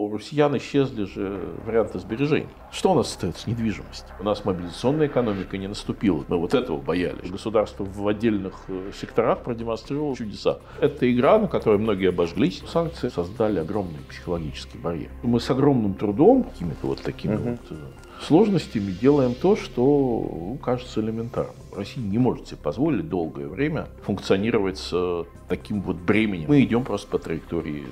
У россиян исчезли же варианты сбережений. Что у нас остается? Недвижимость. У нас мобилизационная экономика не наступила. Мы вот этого боялись. Государство в отдельных э, секторах продемонстрировало чудеса. Это игра, на которой многие обожглись. Санкции создали огромный психологический барьер. Мы с огромным трудом, какими-то вот такими угу. вот э, сложностями делаем то, что ну, кажется элементарным. Россия не может себе позволить долгое время функционировать с э, таким вот бременем. Мы идем просто по траектории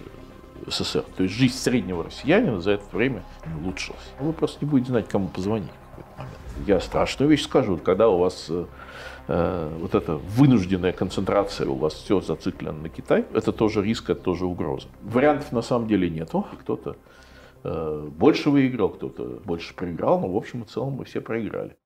СССР. То есть жизнь среднего россиянина за это время не улучшилась. Ну, вы просто не будете знать, кому позвонить в какой-то момент. Я страшную вещь скажу, когда у вас э, э, вот эта вынужденная концентрация, у вас все зациклено на Китай, это тоже риск, это тоже угроза. Вариантов на самом деле нету. Кто-то э, больше выиграл, кто-то больше проиграл, но в общем и целом мы все проиграли.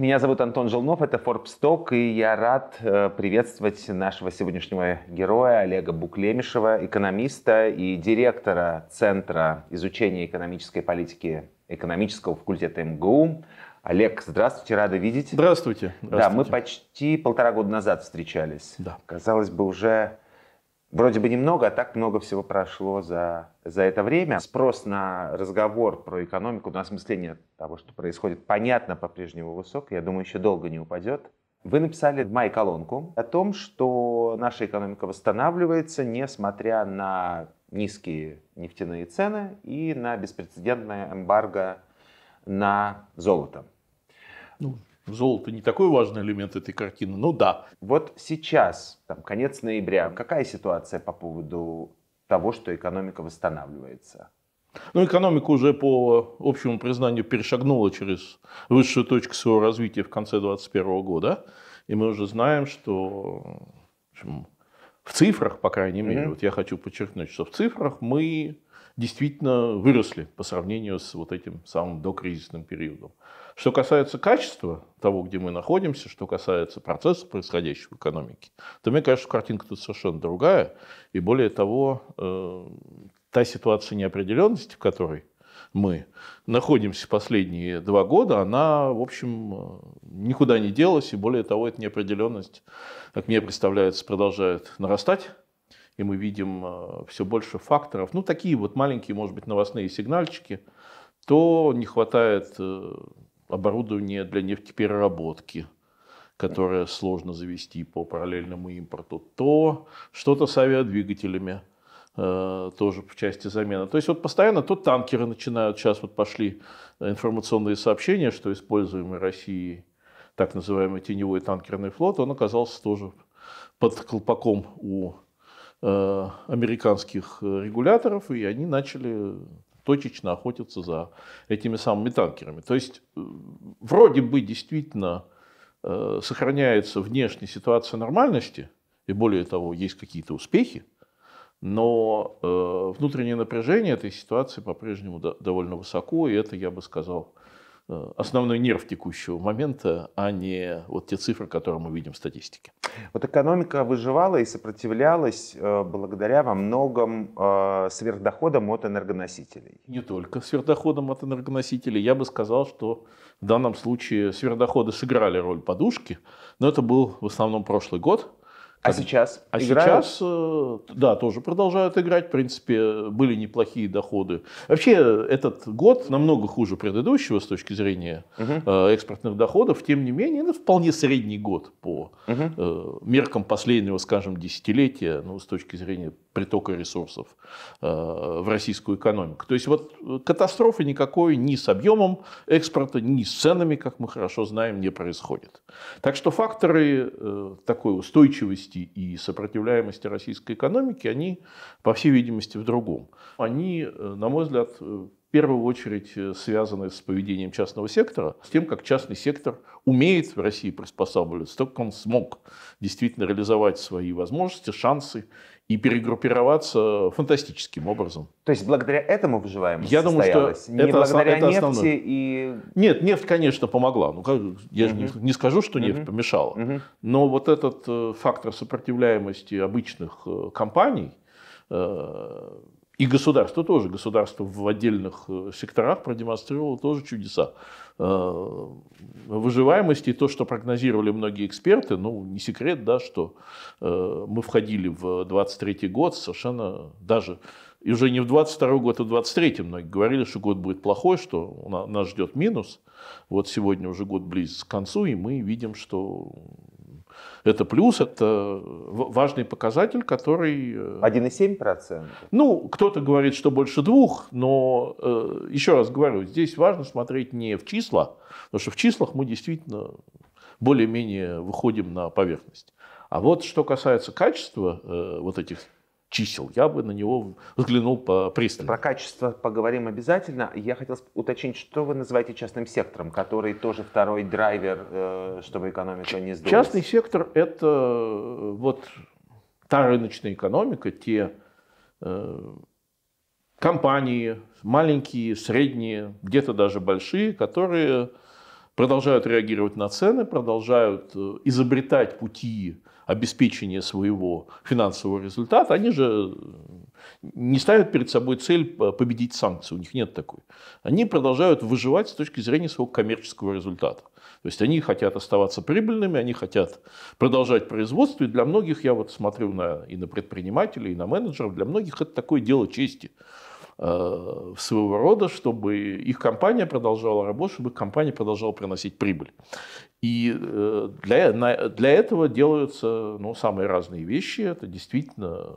Меня зовут Антон Желнов, это Forbes Talk, и я рад э, приветствовать нашего сегодняшнего героя Олега Буклемишева, экономиста и директора Центра изучения экономической политики экономического факультета МГУ. Олег, здравствуйте, рада видеть. Здравствуйте. здравствуйте. Да, мы почти полтора года назад встречались. Да. Казалось бы, уже Вроде бы немного, а так много всего прошло за, за это время. Спрос на разговор про экономику, на осмысление того, что происходит, понятно, по-прежнему высок. Я думаю, еще долго не упадет. Вы написали в мае колонку о том, что наша экономика восстанавливается, несмотря на низкие нефтяные цены и на беспрецедентное эмбарго на золото. Ну, Золото не такой важный элемент этой картины, но да. Вот сейчас, там, конец ноября, какая ситуация по поводу того, что экономика восстанавливается? Ну, экономика уже по общему признанию перешагнула через высшую точку своего развития в конце 2021 года. И мы уже знаем, что в, общем, в цифрах, по крайней мере, mm-hmm. вот я хочу подчеркнуть, что в цифрах мы действительно выросли по сравнению с вот этим самым докризисным периодом. Что касается качества того, где мы находимся, что касается процесса, происходящего в экономике, то мне кажется, картинка тут совершенно другая. И более того, э, та ситуация неопределенности, в которой мы находимся последние два года, она, в общем, э, никуда не делась. И более того, эта неопределенность, как мне представляется, продолжает нарастать и мы видим э, все больше факторов, ну такие вот маленькие, может быть, новостные сигнальчики, то не хватает э, оборудование для нефтепереработки, которое сложно завести по параллельному импорту, то что-то с авиадвигателями э, тоже в части замены. То есть вот постоянно то танкеры начинают, сейчас вот пошли информационные сообщения, что используемый Россией так называемый теневой танкерный флот, он оказался тоже под колпаком у э, американских э, регуляторов, и они начали точечно охотятся за этими самыми танкерами. То есть э, вроде бы действительно э, сохраняется внешняя ситуация нормальности, и более того, есть какие-то успехи, но э, внутреннее напряжение этой ситуации по-прежнему довольно высоко, и это, я бы сказал, основной нерв текущего момента, а не вот те цифры, которые мы видим в статистике. Вот экономика выживала и сопротивлялась э, благодаря во многом э, сверхдоходам от энергоносителей. Не только сверхдоходам от энергоносителей. Я бы сказал, что в данном случае сверхдоходы сыграли роль подушки, но это был в основном прошлый год, а сейчас? А играют? сейчас, э, да, тоже продолжают играть. В принципе, были неплохие доходы. Вообще, этот год намного хуже предыдущего с точки зрения угу. экспортных доходов. Тем не менее, это ну, вполне средний год по угу. меркам последнего, скажем, десятилетия, ну, с точки зрения притока ресурсов в российскую экономику. То есть, вот катастрофы никакой ни с объемом экспорта, ни с ценами, как мы хорошо знаем, не происходит. Так что факторы такой устойчивости стабильности и сопротивляемости российской экономики, они, по всей видимости, в другом. Они, э, на мой взгляд, э, в первую очередь э, связаны с поведением частного сектора, с тем, как частный сектор умеет в России приспосабливаться, только он смог действительно реализовать свои возможности, шансы и перегруппироваться фантастическим образом. То есть благодаря этому выживаемость Я думаю, что не это благодаря основ... нефти основное. и... Нет, нефть, конечно, помогла. Ну, как, я угу. же не, не скажу, что нефть угу. помешала. Угу. Но вот этот э, фактор сопротивляемости обычных э, компаний э, и государство тоже. Государство в отдельных э, секторах продемонстрировало тоже чудеса э, выживаемости. То, что прогнозировали многие эксперты, ну, не секрет, да, что э, мы входили в 23 год совершенно даже и уже не в 22 год, а в 23 многие говорили, что год будет плохой, что нас ждет минус. Вот сегодня уже год близится к концу, и мы видим, что это плюс, это э, важный показатель, который... 1,7%? Э, ну, кто-то говорит, что больше двух, но э, еще раз говорю, здесь важно смотреть не в числа, потому что в числах мы действительно более-менее выходим на поверхность. А вот что касается качества э, вот этих чисел. Я бы на него взглянул по пристально. Про качество поговорим обязательно. Я хотел уточнить, что вы называете частным сектором, который тоже второй драйвер, э, чтобы экономика не сдулась? Частный сектор – это э, вот та рыночная экономика, те э, компании, маленькие, средние, где-то даже большие, которые продолжают реагировать на цены, продолжают изобретать пути обеспечения своего финансового результата, они же не ставят перед собой цель победить санкции, у них нет такой. Они продолжают выживать с точки зрения своего коммерческого результата. То есть они хотят оставаться прибыльными, они хотят продолжать производство. И для многих, я вот смотрю на, и на предпринимателей, и на менеджеров, для многих это такое дело чести э, своего рода, чтобы их компания продолжала работать, чтобы их компания продолжала приносить прибыль. И э, для, для этого делаются ну, самые разные вещи. Это действительно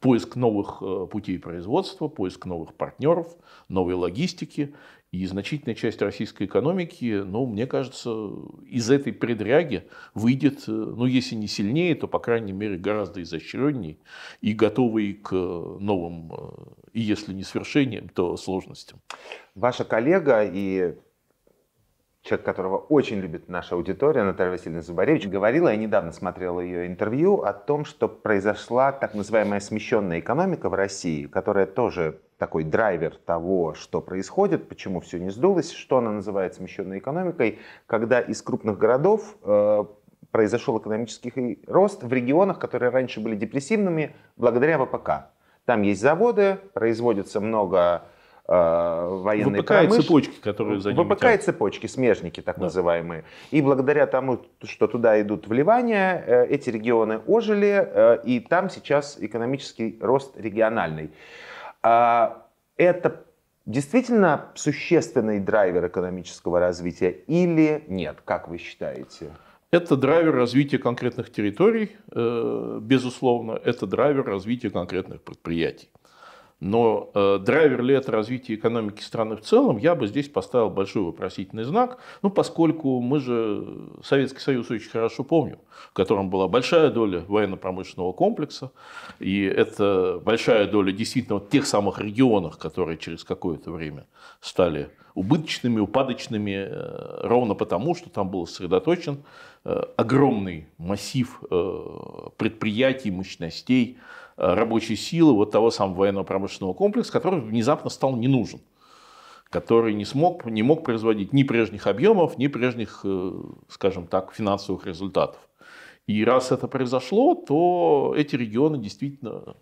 поиск новых э, путей производства, поиск новых партнеров, новой логистики. И значительная часть российской экономики, ну, мне кажется, из этой предряги выйдет, э, ну, если не сильнее, то, по крайней мере, гораздо изощренней и готовой к новым, и если не свершениям, то сложностям. Ваша коллега и человек, которого очень любит наша аудитория, Наталья Васильевна Зубаревич, говорила, я недавно смотрела ее интервью, о том, что произошла так называемая смещенная экономика в России, которая тоже такой драйвер того, что происходит, почему все не сдулось, что она называет смещенной экономикой, когда из крупных городов э, произошел экономический рост в регионах, которые раньше были депрессивными, благодаря ВПК. Там есть заводы, производится много Э, военной ВПК промышленности. и цепочки, которые за ними ВПК тянут. и цепочки, смежники так да. называемые. И благодаря тому, что туда идут вливания, э, эти регионы ожили, э, и там сейчас экономический рост региональный. А, это действительно существенный драйвер экономического развития или нет, как вы считаете? Это драйвер развития конкретных территорий, безусловно, это драйвер развития конкретных предприятий. Но э, драйвер ли это развитие экономики страны в целом, я бы здесь поставил большой вопросительный знак, ну, поскольку мы же э, Советский Союз очень хорошо помним, в котором была большая доля военно-промышленного комплекса, и это большая доля действительно вот тех самых регионов, которые через какое-то время стали убыточными, упадочными, э, ровно потому, что там был сосредоточен э, огромный массив э, предприятий, мощностей, рабочей силы вот того самого военно-промышленного комплекса, который внезапно стал не нужен, который не, смог, не мог производить ни прежних объемов, ни прежних, э, скажем так, финансовых результатов. И раз это произошло, то эти регионы действительно э,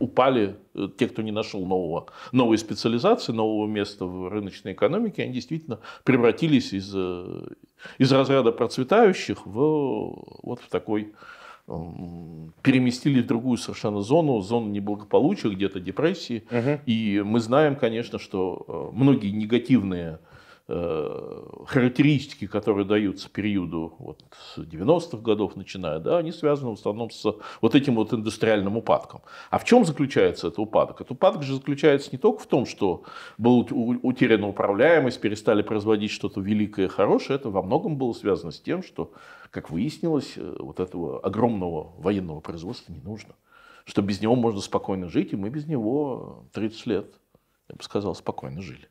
упали, э, те, кто не нашел нового, новой специализации, нового места в рыночной экономике, они действительно превратились из, из разряда процветающих в, вот в такой переместили в другую совершенно зону, зону неблагополучия, где-то депрессии. Угу. И мы знаем, конечно, что э, многие негативные Э, характеристики, которые даются периоду вот, с 90-х годов начиная, да, они связаны в основном с вот этим вот индустриальным упадком. А в чем заключается этот упадок? Этот упадок же заключается не только в том, что была утеряна управляемость, перестали производить что-то великое и хорошее, это во многом было связано с тем, что, как выяснилось, э, вот этого огромного военного производства не нужно. Что без него можно спокойно жить, и мы без него 30 лет, я бы сказал, спокойно жили.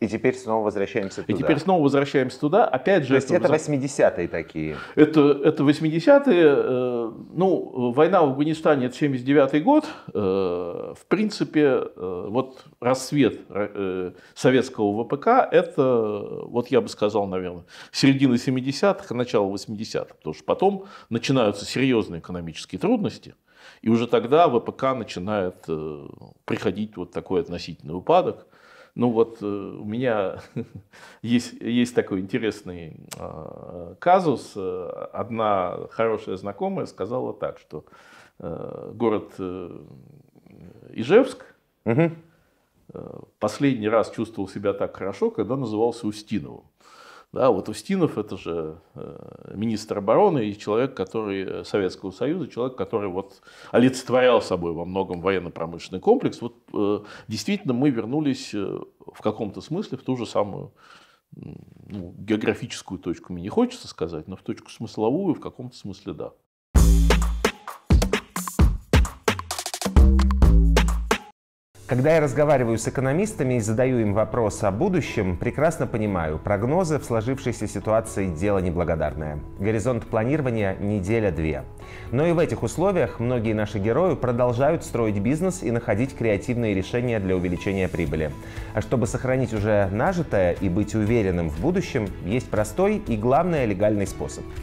И теперь снова возвращаемся туда. И теперь снова возвращаемся туда. Опять же... То есть это, это 80-е такие? Это, это 80-е. Э, ну, война в Афганистане – это 79-й год. Э, в принципе, э, вот рассвет советского ВПК – это, вот я бы сказал, наверное, середина 70-х, начало 80-х. Потому что потом начинаются серьезные экономические трудности. И уже тогда ВПК начинает приходить вот такой относительный упадок. Ну вот э, у меня есть, есть такой интересный а, казус. Э, одна хорошая знакомая сказала так, что э, город Ижевск угу. последний раз чувствовал себя так хорошо, когда назывался Устиновым. Да, вот Устинов – это же э, министр обороны и человек, который э, Советского Союза, человек, который вот олицетворял собой во многом военно-промышленный комплекс. Вот э, действительно мы вернулись в каком-то смысле в ту же самую ну, географическую точку мне не хочется сказать, но в точку смысловую в каком-то смысле да. Когда я разговариваю с экономистами и задаю им вопрос о будущем, прекрасно понимаю, прогнозы в сложившейся ситуации – дело неблагодарное. Горизонт планирования – неделя-две. Но и в этих условиях многие наши герои продолжают строить бизнес и находить креативные решения для увеличения прибыли. А чтобы сохранить уже нажитое и быть уверенным в будущем, есть простой и, главное, легальный способ –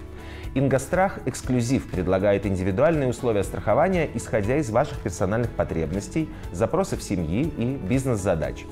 Ингострах Эксклюзив предлагает индивидуальные условия страхования, исходя из ваших персональных потребностей, запросов семьи и бизнес-задач.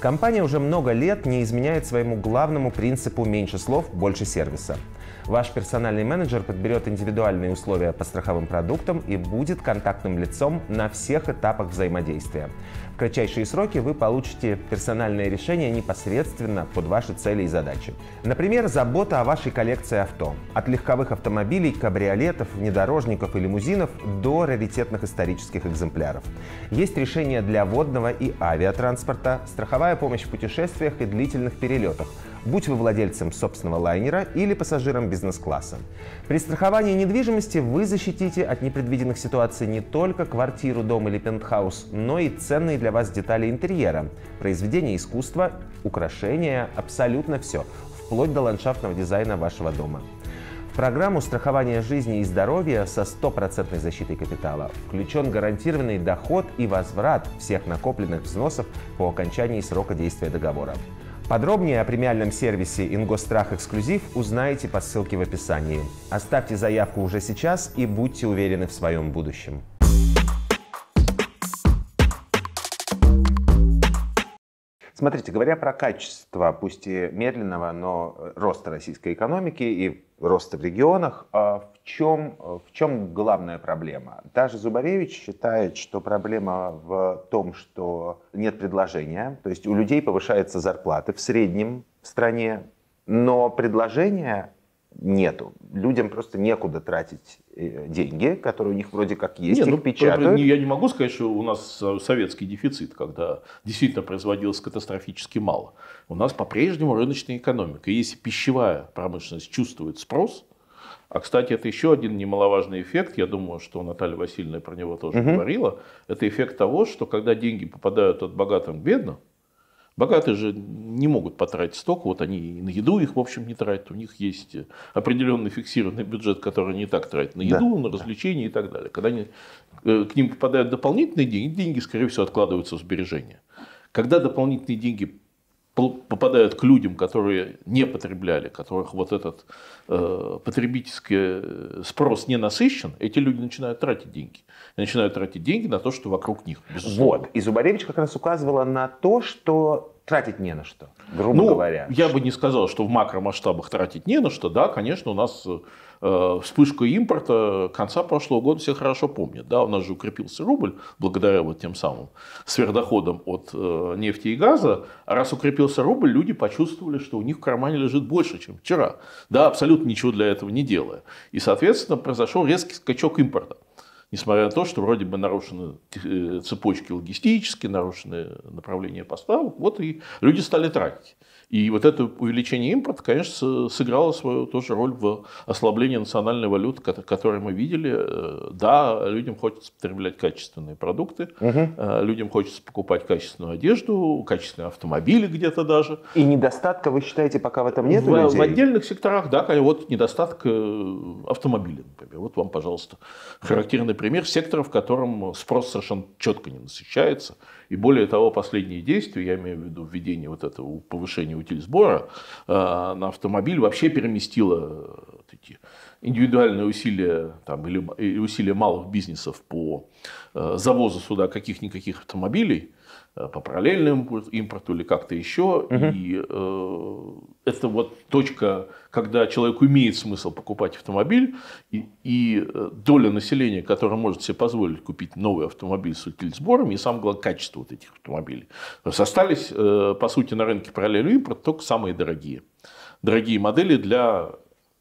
Компания уже много лет не изменяет своему главному принципу «меньше слов, больше сервиса». Ваш персональный менеджер подберет индивидуальные условия по страховым продуктам и будет контактным лицом на всех этапах взаимодействия. В кратчайшие сроки вы получите персональное решение непосредственно под ваши цели и задачи. Например, забота о вашей коллекции авто. От легковых автомобилей, кабриолетов, внедорожников и лимузинов до раритетных исторических экземпляров. Есть решение для водного и авиатранспорта, страховая помощь в путешествиях и длительных перелетах – будь вы владельцем собственного лайнера или пассажиром бизнес-класса. При страховании недвижимости вы защитите от непредвиденных ситуаций не только квартиру, дом или пентхаус, но и ценные для вас детали интерьера, произведения искусства, украшения, абсолютно все, вплоть до ландшафтного дизайна вашего дома. Программу страхования жизни и здоровья со стопроцентной защитой капитала включен гарантированный доход и возврат всех накопленных взносов по окончании срока действия договора. Подробнее о премиальном сервисе «Ингострах Эксклюзив» узнаете по ссылке в описании. Оставьте заявку уже сейчас и будьте уверены в своем будущем. Смотрите, говоря про качество, пусть и медленного, но э, роста российской экономики и роста в регионах, а в чем, в чем главная проблема? Даже Зубаревич считает, что проблема в том, что нет предложения, то есть у людей повышаются зарплаты в среднем в стране, но предложение нету. Людям просто некуда тратить э, деньги, которые у них вроде как есть, Нет, их ну, печатают. Я не могу сказать, что у нас э, советский дефицит, когда действительно производилось катастрофически мало. У нас по-прежнему рыночная экономика. И если пищевая промышленность чувствует спрос, а, кстати, это еще один немаловажный эффект, я думаю, что Наталья Васильевна про него тоже угу. говорила, это эффект того, что когда деньги попадают от богатых к бедным, Богатые же не могут потратить столько, вот они и на еду их, в общем, не тратят. У них есть определенный фиксированный бюджет, который они и так тратят на еду, да. на развлечения и так далее. Когда они, э, к ним попадают дополнительные деньги, деньги, скорее всего, откладываются в сбережения. Когда дополнительные деньги попадают к людям, которые не потребляли, которых вот этот э, потребительский э, спрос не насыщен, эти люди начинают тратить деньги. И начинают тратить деньги на то, что вокруг них. Безусловно. Вот. И Зубаревич как раз указывала на то, что тратить не на что, грубо ну, говоря. Я бы не сказал, что в макромасштабах тратить не на что. Да, конечно, у нас э, Э, вспышку импорта конца прошлого года все хорошо помнят. Да, у нас же укрепился рубль благодаря вот тем самым сверхдоходам от э, нефти и газа. А раз укрепился рубль, люди почувствовали, что у них в кармане лежит больше, чем вчера. Да, абсолютно ничего для этого не делая. И, соответственно, произошел резкий скачок импорта несмотря на то, что вроде бы нарушены э, цепочки логистические, нарушены направления поставок, вот и люди стали тратить. И вот это увеличение импорта, конечно, сыграло свою тоже роль в ослаблении национальной валюты, которую мы видели. Э, да, людям хочется потреблять качественные продукты, угу. людям хочется покупать качественную одежду, качественные автомобили где-то даже. И недостатка, вы считаете, пока в этом нет? В, людей? в отдельных секторах, да, вот недостаток э, автомобилей, например. Вот вам, пожалуйста, характерный пример сектора, в котором спрос совершенно четко не насыщается – и более того, последние действия, я имею в виду введение вот этого повышения утильсбора, а, на автомобиль вообще переместило эти индивидуальные усилия там, или усилия малых бизнесов по а, завозу сюда каких-никаких автомобилей, Э, по параллельному импорту или как-то еще. Угу. И э, это вот точка, когда человек имеет смысл покупать автомобиль, и, и э, доля населения, которая может себе позволить купить новый автомобиль с утильсборами, и сам главное, качество вот этих автомобилей. остались, э, по сути, на рынке параллельный импорт только самые дорогие. Дорогие модели для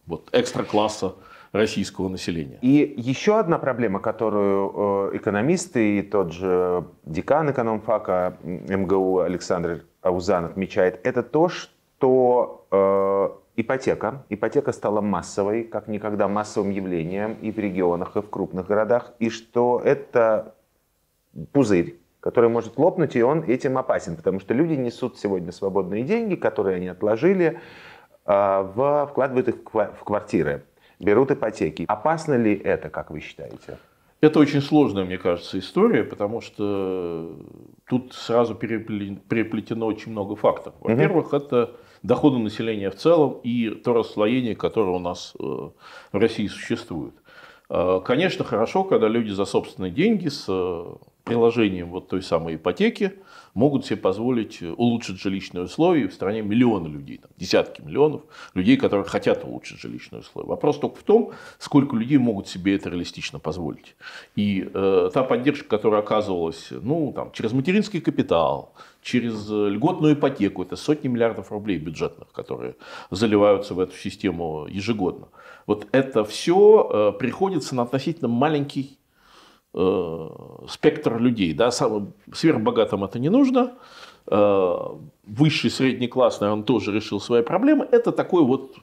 вот, экстра-класса российского населения. И еще одна проблема, которую э, экономисты и тот же декан экономфака МГУ Александр Аузан отмечает, это то, что э, ипотека. Ипотека стала массовой, как никогда массовым явлением и в регионах, и в крупных городах, и что это пузырь, который может лопнуть, и он этим опасен, потому что люди несут сегодня свободные деньги, которые они отложили, э, в, вкладывают их в квартиры берут ипотеки. Опасно ли это, как вы считаете? Это очень сложная, мне кажется, история, потому что тут сразу переплетено очень много факторов. Во-первых, угу. это доходы населения в целом и то расслоение, которое у нас э, в России существует. Э, конечно, хорошо, когда люди за собственные деньги с э, приложением вот той самой ипотеки могут себе позволить э, улучшить жилищные условия. В стране миллионы людей, там, десятки миллионов людей, которые хотят улучшить жилищные условия. Вопрос только в том, сколько людей могут себе это реалистично позволить. И э, та поддержка, которая оказывалась ну, там, через материнский капитал, через э, льготную ипотеку, это сотни миллиардов рублей бюджетных, которые заливаются в эту систему ежегодно. Вот это все э, приходится на относительно маленький э, спектр людей. Да, самым сверхбогатым это не нужно. Э, высший средний класс, наверное, тоже решил свои проблемы. Это такой вот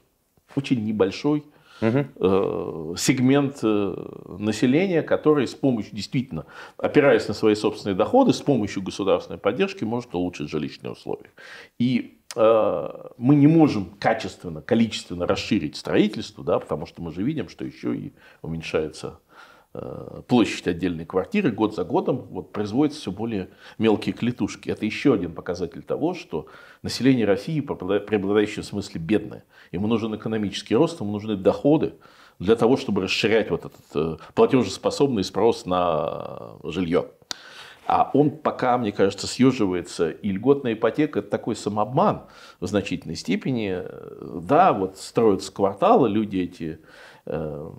очень небольшой угу. э, сегмент э, населения, который с помощью, действительно, опираясь на свои собственные доходы, с помощью государственной поддержки может улучшить жилищные условия. И э, мы не можем качественно, количественно расширить строительство, да, потому что мы же видим, что еще и уменьшается Э, площадь отдельной квартиры год за годом вот, производятся все более мелкие клетушки. Это еще один показатель того, что население России преобладающее в смысле бедное. Ему нужен экономический рост, ему нужны доходы для того, чтобы расширять вот этот э, платежеспособный спрос на жилье. А он пока, мне кажется, съеживается. И льготная ипотека – это такой самообман в значительной степени. Э, да, вот строятся кварталы, люди эти Э,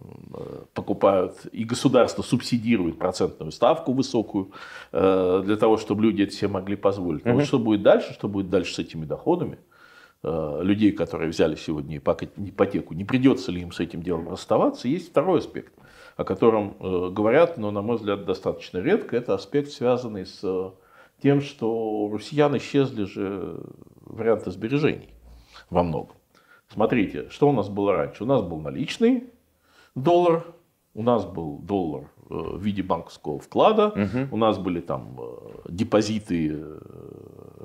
покупают, и государство субсидирует процентную ставку высокую э, для того, чтобы люди это себе могли позволить. Но угу. вот что будет дальше, что будет дальше с этими доходами э, людей, которые взяли сегодня ипотеку, не придется ли им с этим делом расставаться, есть второй аспект, о котором говорят, но, на мой взгляд, достаточно редко. Это аспект, связанный с тем, что у россиян исчезли же варианты сбережений во многом. Смотрите, что у нас было раньше? У нас был наличный, доллар, у нас был доллар э, в виде банковского вклада, угу. у нас были там э, депозиты э,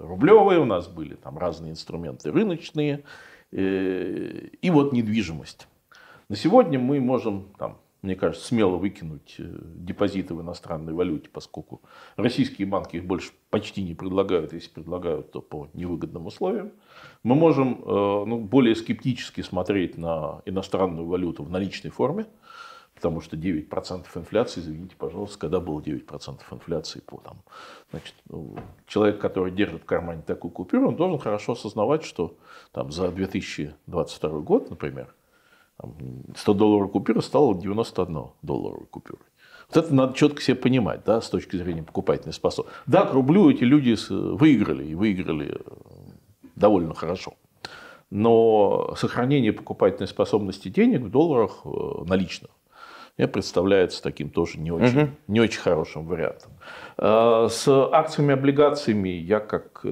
рублевые, у нас были там разные инструменты рыночные и вот недвижимость. На сегодня мы можем там, мне кажется, смело выкинуть э, депозиты в иностранной валюте, поскольку российские банки их больше почти не предлагают, если предлагают, то по невыгодным условиям. Мы можем э, ну, более скептически смотреть на иностранную валюту в наличной форме, потому что 9% инфляции, извините, пожалуйста, когда было 9% инфляции по там, значит, ну, человек, который держит в кармане такую купюру, он должен хорошо осознавать, что там за 2022 год, например, 100 долларов купюра стала 91 долларовой купюрой. Вот это надо четко себе понимать, да, с точки зрения покупательной способности. Да, к рублю эти люди выиграли, и выиграли э, довольно хорошо. Но сохранение покупательной способности денег в долларах э, наличных мне представляется таким тоже не очень, угу. не очень хорошим вариантом. Э, с акциями, облигациями я как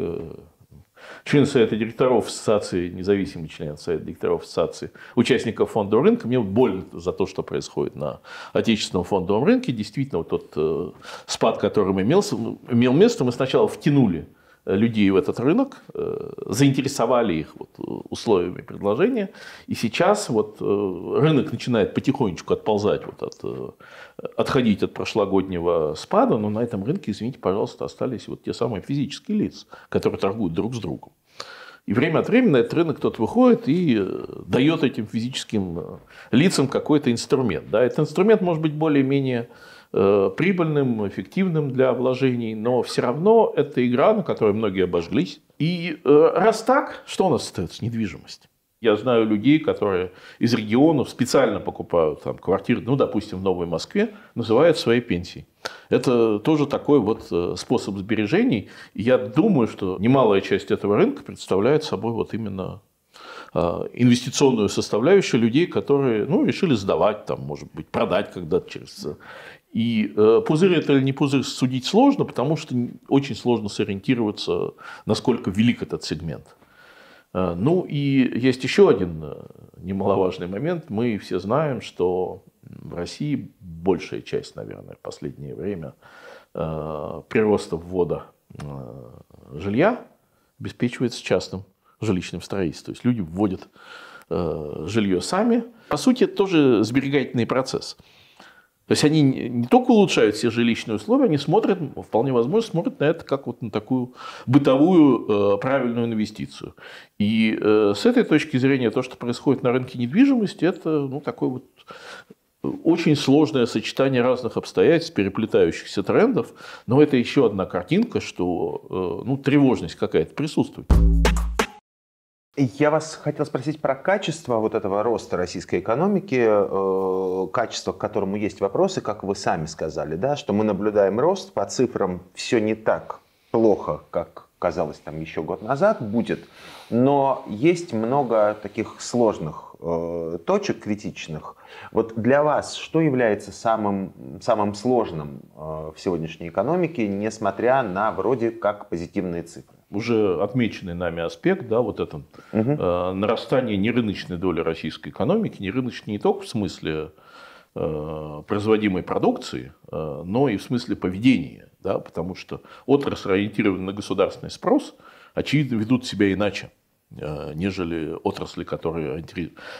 член Совета директоров Ассоциации, независимый член Совета директоров Ассоциации, участников фондового рынка. Мне вот больно за то, что происходит на отечественном фондовом рынке. Действительно, вот тот э, спад, который имелся, имел место, мы сначала втянули людей в этот рынок, э, заинтересовали их вот э, условиями предложения. И сейчас вот э, рынок начинает потихонечку отползать, вот от, отходить от прошлогоднего спада, но на этом рынке, извините, пожалуйста, остались вот те самые физические лица, которые торгуют друг с другом. И время от времени на этот рынок кто-то выходит и дает этим физическим лицам какой-то инструмент. Да? Этот инструмент может быть более-менее Э, прибыльным, эффективным для вложений, но все равно это игра, на которой многие обожглись. И э, раз так, что у нас остается? Недвижимость. Я знаю людей, которые из регионов специально покупают там, квартиры, ну, допустим, в Новой Москве, называют своей пенсией. Это тоже такой вот э, способ сбережений. И я думаю, что немалая часть этого рынка представляет собой вот именно инвестиционную составляющую людей, которые ну, решили сдавать, там, может быть, продать когда-то через и э, пузырь это или не пузырь судить сложно, потому что очень сложно сориентироваться, насколько велик этот сегмент. Э, ну и есть еще один э, немаловажный момент. Мы все знаем, что в России большая часть, наверное, в последнее время прироста ввода жилья обеспечивается частным жилищным строительством. То есть люди вводят жилье сами. По сути, это тоже сберегательный процесс. То есть они не только улучшают все жилищные условия, они смотрят, вполне возможно, смотрят на это как вот на такую бытовую э, правильную инвестицию. И э, с этой точки зрения то, что происходит на рынке недвижимости, это ну, такой вот э, очень сложное сочетание разных обстоятельств, переплетающихся трендов, но это еще одна картинка, что э, ну, тревожность какая-то присутствует. Я вас хотел спросить про качество вот этого роста российской экономики, э, качество, к которому есть вопросы, как вы сами сказали, да, что мы наблюдаем рост, по цифрам все не так плохо, как казалось там еще год назад будет, но есть много таких сложных э, точек критичных. Вот для вас что является самым, самым сложным э, в сегодняшней экономике, несмотря на вроде как позитивные цифры? уже отмеченный нами аспект, да, вот это угу. э, нарастание нерыночной доли российской экономики, нерыночный не только в смысле э, производимой продукции, э, но и в смысле поведения, да, потому что отрасль ориентирована на государственный спрос, очевидно, ведут себя иначе э, нежели отрасли, которые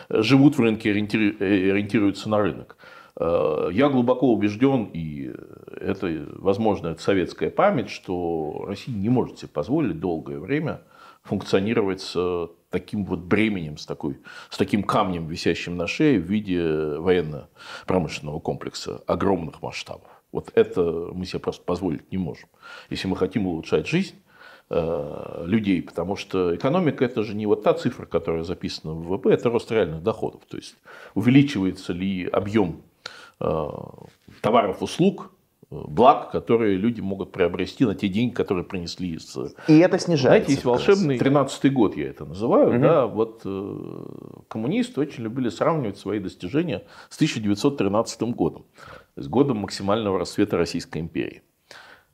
живут в рынке, и э, ориентируются на рынок. Э, я глубоко убежден, и это, возможно, это советская память, что Россия не может себе позволить долгое время функционировать с таким вот бременем, с, такой, с таким камнем, висящим на шее в виде военно-промышленного комплекса огромных масштабов. Вот это мы себе просто позволить не можем. Если мы хотим улучшать жизнь э, людей, потому что экономика это же не вот та цифра, которая записана в ВВП, это рост реальных доходов. То есть увеличивается ли объем Э, товаров, услуг, э, благ, которые люди могут приобрести на те деньги, которые принесли из... Э, И это снижается. Знаете, есть волшебный 13-й год, я это называю. Угу. Да, вот э, коммунисты очень любили сравнивать свои достижения с 1913 годом, с годом максимального расцвета Российской империи.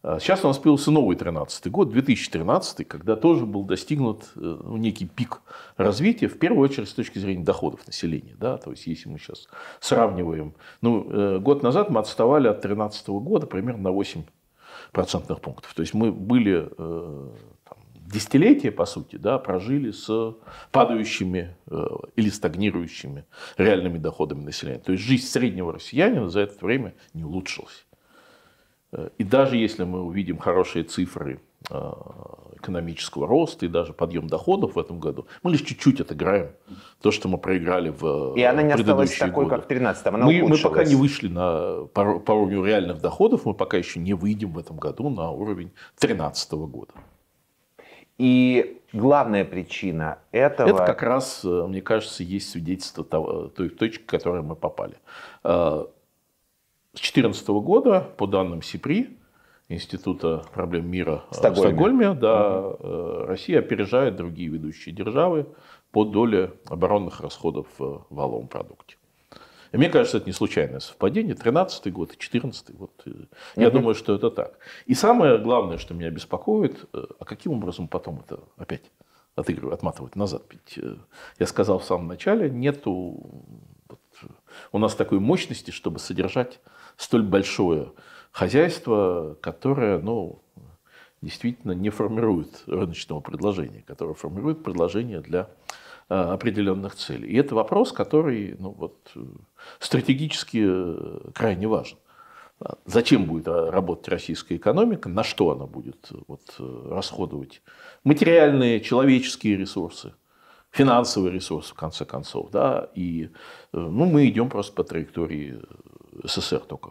А сейчас у нас появился новый 13 год, 2013, когда тоже был достигнут э, ну, некий пик развития, в первую очередь с точки зрения доходов населения. Да? То есть, если мы сейчас сравниваем, ну, э, год назад мы отставали от 2013 года примерно на 8 процентных пунктов. То есть, мы были э, десятилетия, по сути, да, прожили с падающими или стагнирующими реальными доходами населения. То есть, жизнь среднего россиянина за это время не улучшилась. Э, и даже если мы увидим хорошие цифры э, экономического роста и даже подъем доходов в этом году, мы лишь чуть-чуть отыграем то, что мы проиграли в И она не э, осталась такой, годы. как в 2013 она мы, мы пока не вышли на, по, по уровню реальных доходов, мы пока еще не выйдем в этом году на уровень 2013 года. И главная причина этого... Это как раз, мне кажется, есть свидетельство того, той точки, в которой мы попали с 2014 года, по данным СИПРИ, Института проблем мира Стокгольме. Э, в Стокгольме, да, угу. Россия опережает другие ведущие державы по доле оборонных расходов в валовом продукте. И мне кажется, это не случайное совпадение. 13 год и 14 год. Э, я угу. думаю, что это так. И самое главное, что меня беспокоит, а каким образом потом это опять отыгрывать, отматывать назад? Ведь я сказал в самом начале, нету вот, у нас такой мощности, чтобы содержать столь большое хозяйство, которое, ну, действительно не формирует рыночного предложения, которое формирует предложение для э, определенных целей. И это вопрос, который ну, вот, стратегически э, крайне важен. А зачем будет а, работать российская экономика, на что она будет вот, э, расходовать материальные, человеческие ресурсы, финансовые ресурсы, в конце концов. Да? И ну, мы идем просто по траектории СССР только.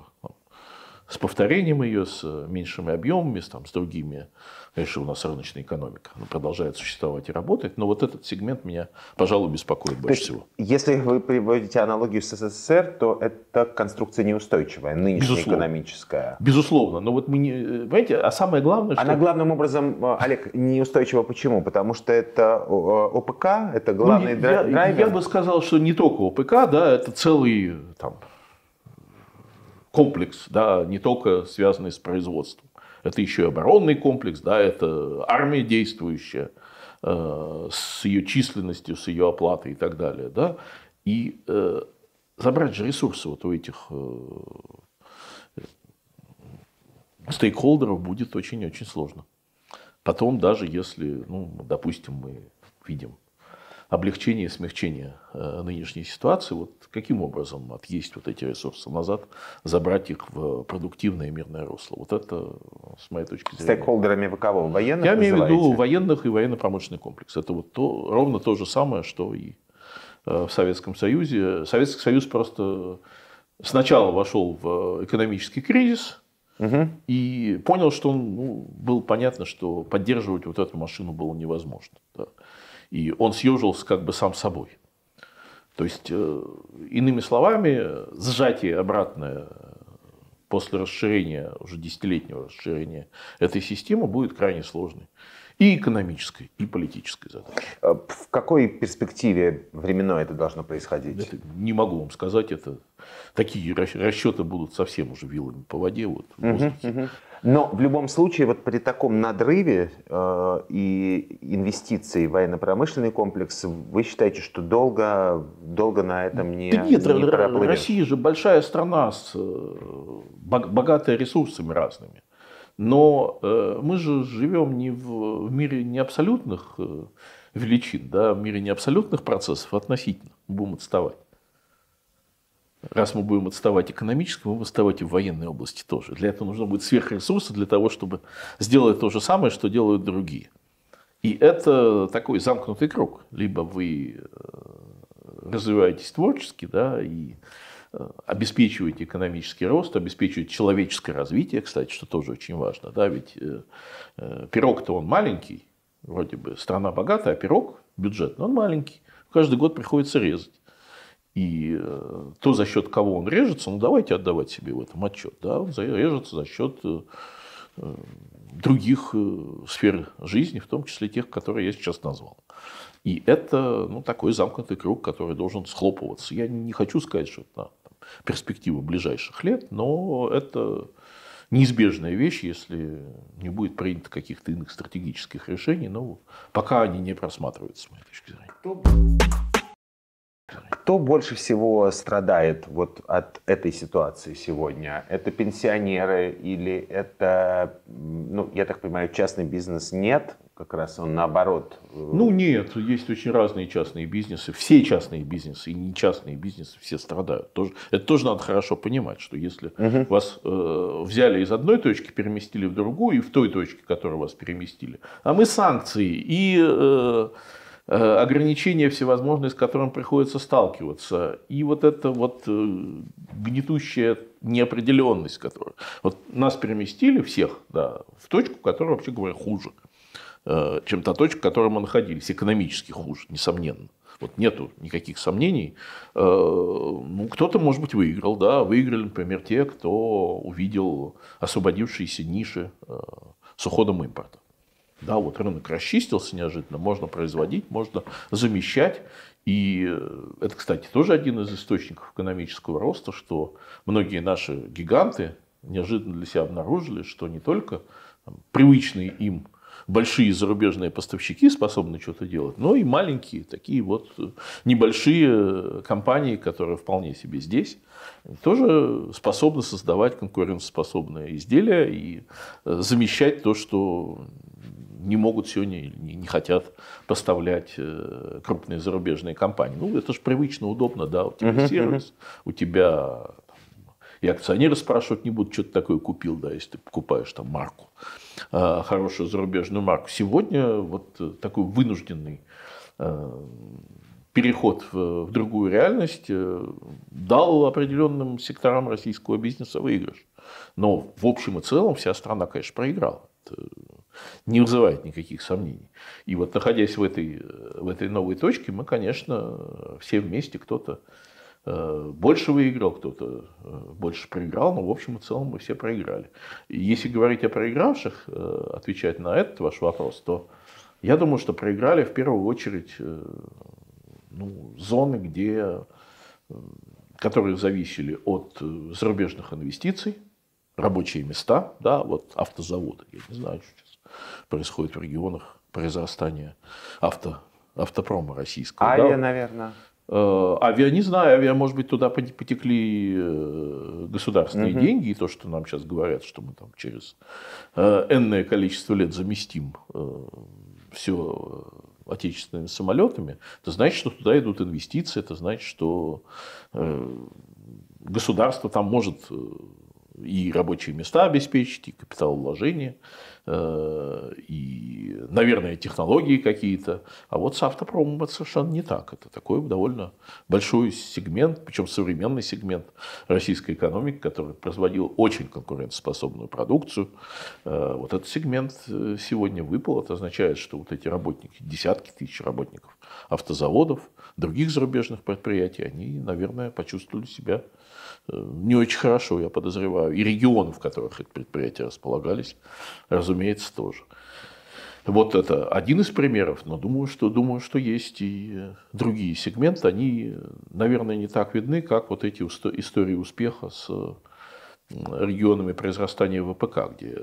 С повторением ее, с э, меньшими объемами, с, там, с другими. Конечно, у нас рыночная экономика. Она продолжает существовать и работать. Но вот этот сегмент меня, пожалуй, беспокоит больше всего. Если вы приводите аналогию с СССР, то это конструкция неустойчивая, нынешняя Безусловно. экономическая. Безусловно. Но вот мы не... Э, понимаете, а самое главное, что... Она главным образом, э, Олег, неустойчива почему? Потому что это ОПК, это ну, главный ну, я, драйвер. Я бы сказал, что не только ОПК, да, это целый там, комплекс, да, не только связанный с производством. Это еще и оборонный комплекс, да, это армия действующая э, с ее численностью, с ее оплатой и так далее. Да? И э, забрать же ресурсы вот у этих э, стейкхолдеров будет очень-очень сложно. Потом даже если, ну, допустим, мы видим облегчения и смягчения э, нынешней ситуации, вот каким образом отъесть вот эти ресурсы назад, забрать их в продуктивное мирное русло. Вот это, с моей точки зрения... Стейкхолдерами вы кого? Военных Я имею в виду военных и военно-промышленный комплекс. Это вот то, ровно то же самое, что и э, в Советском Союзе. Советский Союз просто сначала вошел в э, экономический кризис, Угу. И понял, что он, ну, было понятно, что поддерживать вот эту машину было невозможно. Да. И он съежился как бы сам собой. То есть, э, иными словами, сжатие обратное после расширения, уже десятилетнего расширения этой системы будет крайне сложной. И экономической, и политической задачей. Э, в какой перспективе временно это должно происходить? Это, не могу вам сказать. Это, такие расчеты будут совсем уже вилами по воде, вот, в воздухе. Угу, угу. Но в любом случае, вот при таком надрыве э, и инвестиций в военно-промышленный комплекс, вы считаете, что долго, долго на этом не, да нет, не Россия же большая страна, с, э, богатая ресурсами разными. Но э, мы же живем не в, в мире не абсолютных э, величин, да, в мире не абсолютных процессов, а относительно. Будем отставать. Раз мы будем отставать экономически, мы будем отставать и в военной области тоже. Для этого нужно будет сверхресурсы для того, чтобы сделать то же самое, что делают другие. И это такой замкнутый круг. Либо вы э, развиваетесь творчески да, и э, обеспечиваете экономический рост, обеспечиваете человеческое развитие, кстати, что тоже очень важно. Да, ведь э, пирог-то он маленький, вроде бы страна богатая, а пирог бюджетный, он маленький. Каждый год приходится резать и э, то, за счет кого он режется, ну давайте отдавать себе в этом отчет. Да? Он режется за счет э, э, других сфер жизни, в том числе тех, которые я сейчас назвал. И это ну, такой замкнутый круг, который должен схлопываться. Я не хочу сказать, что это там, перспективы ближайших лет, но это неизбежная вещь, если не будет принято каких-то иных стратегических решений. Но пока они не просматриваются, с моей точки зрения. Кто больше всего страдает вот от этой ситуации сегодня? Это пенсионеры или это, ну, я так понимаю, частный бизнес нет, как раз он наоборот. Э, ну нет, есть очень разные частные бизнесы. Все частные бизнесы и нечастные бизнесы все страдают. Тоже, это тоже надо хорошо понимать, что если угу. вас э, взяли из одной точки, переместили в другую, и в той точке, которую вас переместили, а мы санкции и э, Э, ограничения всевозможные, с которыми приходится сталкиваться. И вот эта вот э, гнетущая неопределенность, которая... Вот нас переместили всех да, в точку, которая, вообще говоря, хуже, э, чем та точка, в которой мы находились. Экономически хуже, несомненно. Вот нету никаких сомнений. Ну, кто-то, может быть, выиграл. Да? Выиграли, например, те, кто увидел освободившиеся ниши с уходом импорта. Да, вот рынок расчистился неожиданно, можно производить, можно замещать. И э, это, кстати, тоже один из источников экономического роста, что многие наши гиганты неожиданно для себя обнаружили, что не только привычные им большие зарубежные поставщики способны что-то делать, но и маленькие, такие вот э, небольшие э, компании, которые вполне себе здесь, тоже способны создавать конкурентоспособные изделия и э, замещать то, что не могут сегодня или не хотят поставлять крупные зарубежные компании. Ну, это же привычно, удобно, да, у тебя сервис, у тебя и акционеры спрашивать не будут, что ты такое купил, да, если ты покупаешь там марку. Э, хорошую зарубежную марку. Сегодня вот э, такой вынужденный э, переход в, другую реальность дал определенным секторам российского бизнеса выигрыш. Но в общем и целом вся страна, конечно, проиграла. Это не вызывает никаких сомнений. И вот находясь в этой, в этой новой точке, мы, конечно, все вместе кто-то Э, больше выиграл, кто-то э, больше проиграл, но в общем и целом мы все проиграли. И если говорить о проигравших, э, отвечать на этот ваш вопрос, то я думаю, что проиграли в первую очередь ну, зоны, где, которые зависели от зарубежных инвестиций, рабочие места, да, вот автозаводы, я не знаю, что сейчас происходит в регионах произрастания авто автопрома российского. Авиа, да? наверное. Э, авиа, не знаю, авиа, может быть, туда потекли э, государственные угу. деньги, и то, что нам сейчас говорят, что мы там через э, энное количество лет заместим все отечественными самолетами, это значит, что туда идут инвестиции, это значит, что государство там может и рабочие места обеспечить, и капитал вложения. Э, и, наверное, технологии какие-то. А вот с автопромом это совершенно не так. Это такой довольно большой сегмент, причем современный сегмент российской экономики, который производил очень конкурентоспособную продукцию. Э, вот этот сегмент э, сегодня выпал. Это означает, что вот эти работники, десятки тысяч работников автозаводов, других зарубежных предприятий, они, наверное, почувствовали себя не очень хорошо, я подозреваю. И регионы, в которых эти предприятия располагались, разумеется, тоже. Вот это один из примеров, но думаю, что, думаю, что есть и э, другие сегменты. Они, наверное, не так видны, как вот эти истории успеха с э, регионами произрастания ВПК, где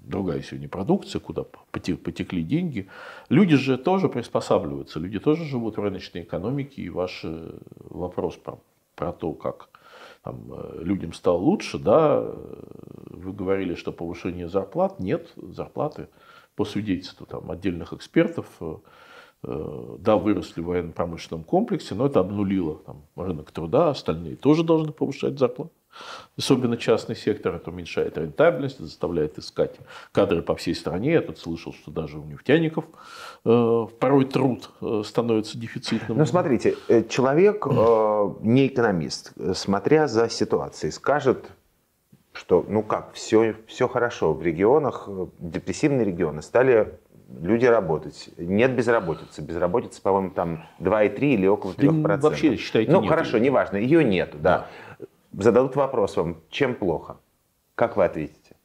другая сегодня продукция, куда потекли деньги. Люди же тоже приспосабливаются, люди тоже живут в рыночной экономике, и ваш э, вопрос про, про то, как там, э, людям стало лучше, да, э, вы говорили, что повышение зарплат, нет, зарплаты по свидетельству там, отдельных экспертов, э, да, выросли в военно-промышленном комплексе, но это обнулило там, рынок труда, остальные тоже должны повышать зарплаты. Особенно частный сектор это уменьшает рентабельность, заставляет искать кадры по всей стране. Я тут слышал, что даже у нефтяников э, порой труд э, становится дефицитным. Ну, смотрите, э, человек не экономист, смотря за ситуацией, скажет, что ну как, все, все хорошо, в регионах, депрессивные регионы стали люди работать. Нет безработицы. Безработица, по-моему, там 2,3 или около 3%. Да, вообще, считайте, Ну, нет. хорошо, неважно, ее нету, да. да зададут вопрос вам, чем плохо, как вы ответите?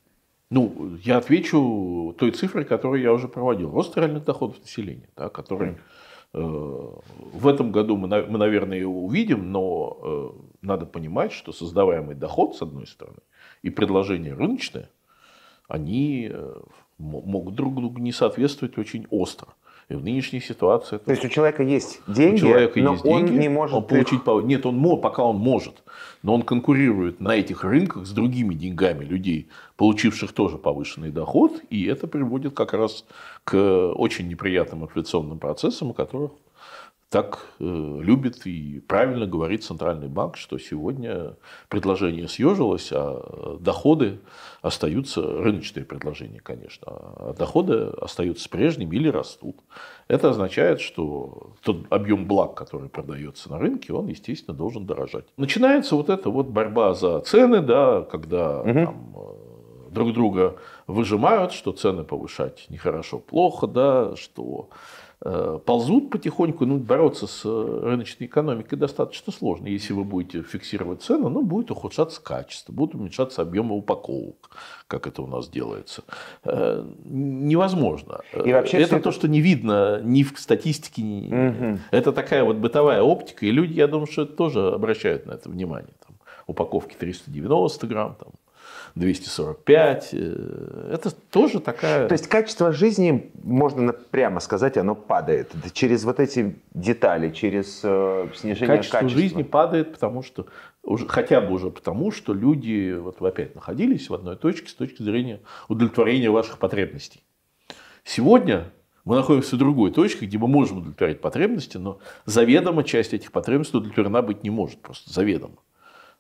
Ну, я отвечу той цифрой, которую я уже проводил. Рост реальных доходов населения, да, который э, в этом году мы, мы, наверное, его увидим, но э, надо понимать, что создаваемый доход, с одной стороны, и предложение рыночное, они э, могут друг другу не соответствовать очень остро. И в нынешней ситуации... Это... То есть у человека есть деньги, у человека но есть он деньги, не может... Он получить... Их... Нет, он мог, пока он может. Но он конкурирует на этих рынках с другими деньгами людей, получивших тоже повышенный доход. И это приводит как раз к э, очень неприятным инфляционным процессам, о которых так э, любит и правильно говорит Центральный банк, что сегодня предложение съежилось, а доходы остаются, рыночные предложения, конечно, а доходы остаются прежними или растут. Это означает, что тот объем благ, который продается на рынке, он, естественно, должен дорожать. Начинается вот эта вот борьба за цены, да, когда угу. там, э, друг друга выжимают, что цены повышать нехорошо, плохо, да, что Э, ползут потихоньку, ну, бороться с э, рыночной экономикой достаточно сложно. Если вы будете фиксировать цену, ну, будет ухудшаться качество, будут уменьшаться объемы упаковок, как это у нас делается. Э, невозможно. И вообще это, это то, что не видно ни в статистике, ни... Угу. это такая вот бытовая оптика, и люди, я думаю, что тоже обращают на это внимание. Там, упаковки 390 грамм, там, 245. Э, это тоже такая... То есть качество жизни, можно прямо сказать, оно падает. Через вот эти детали, через э, снижение качества. Качество жизни падает, потому что уже, хотя бы уже потому, что люди вот опять находились в одной точке с точки зрения удовлетворения ваших потребностей. Сегодня мы находимся в другой точке, где мы можем удовлетворять потребности, но заведомо часть этих потребностей удовлетворена быть не может, просто заведомо.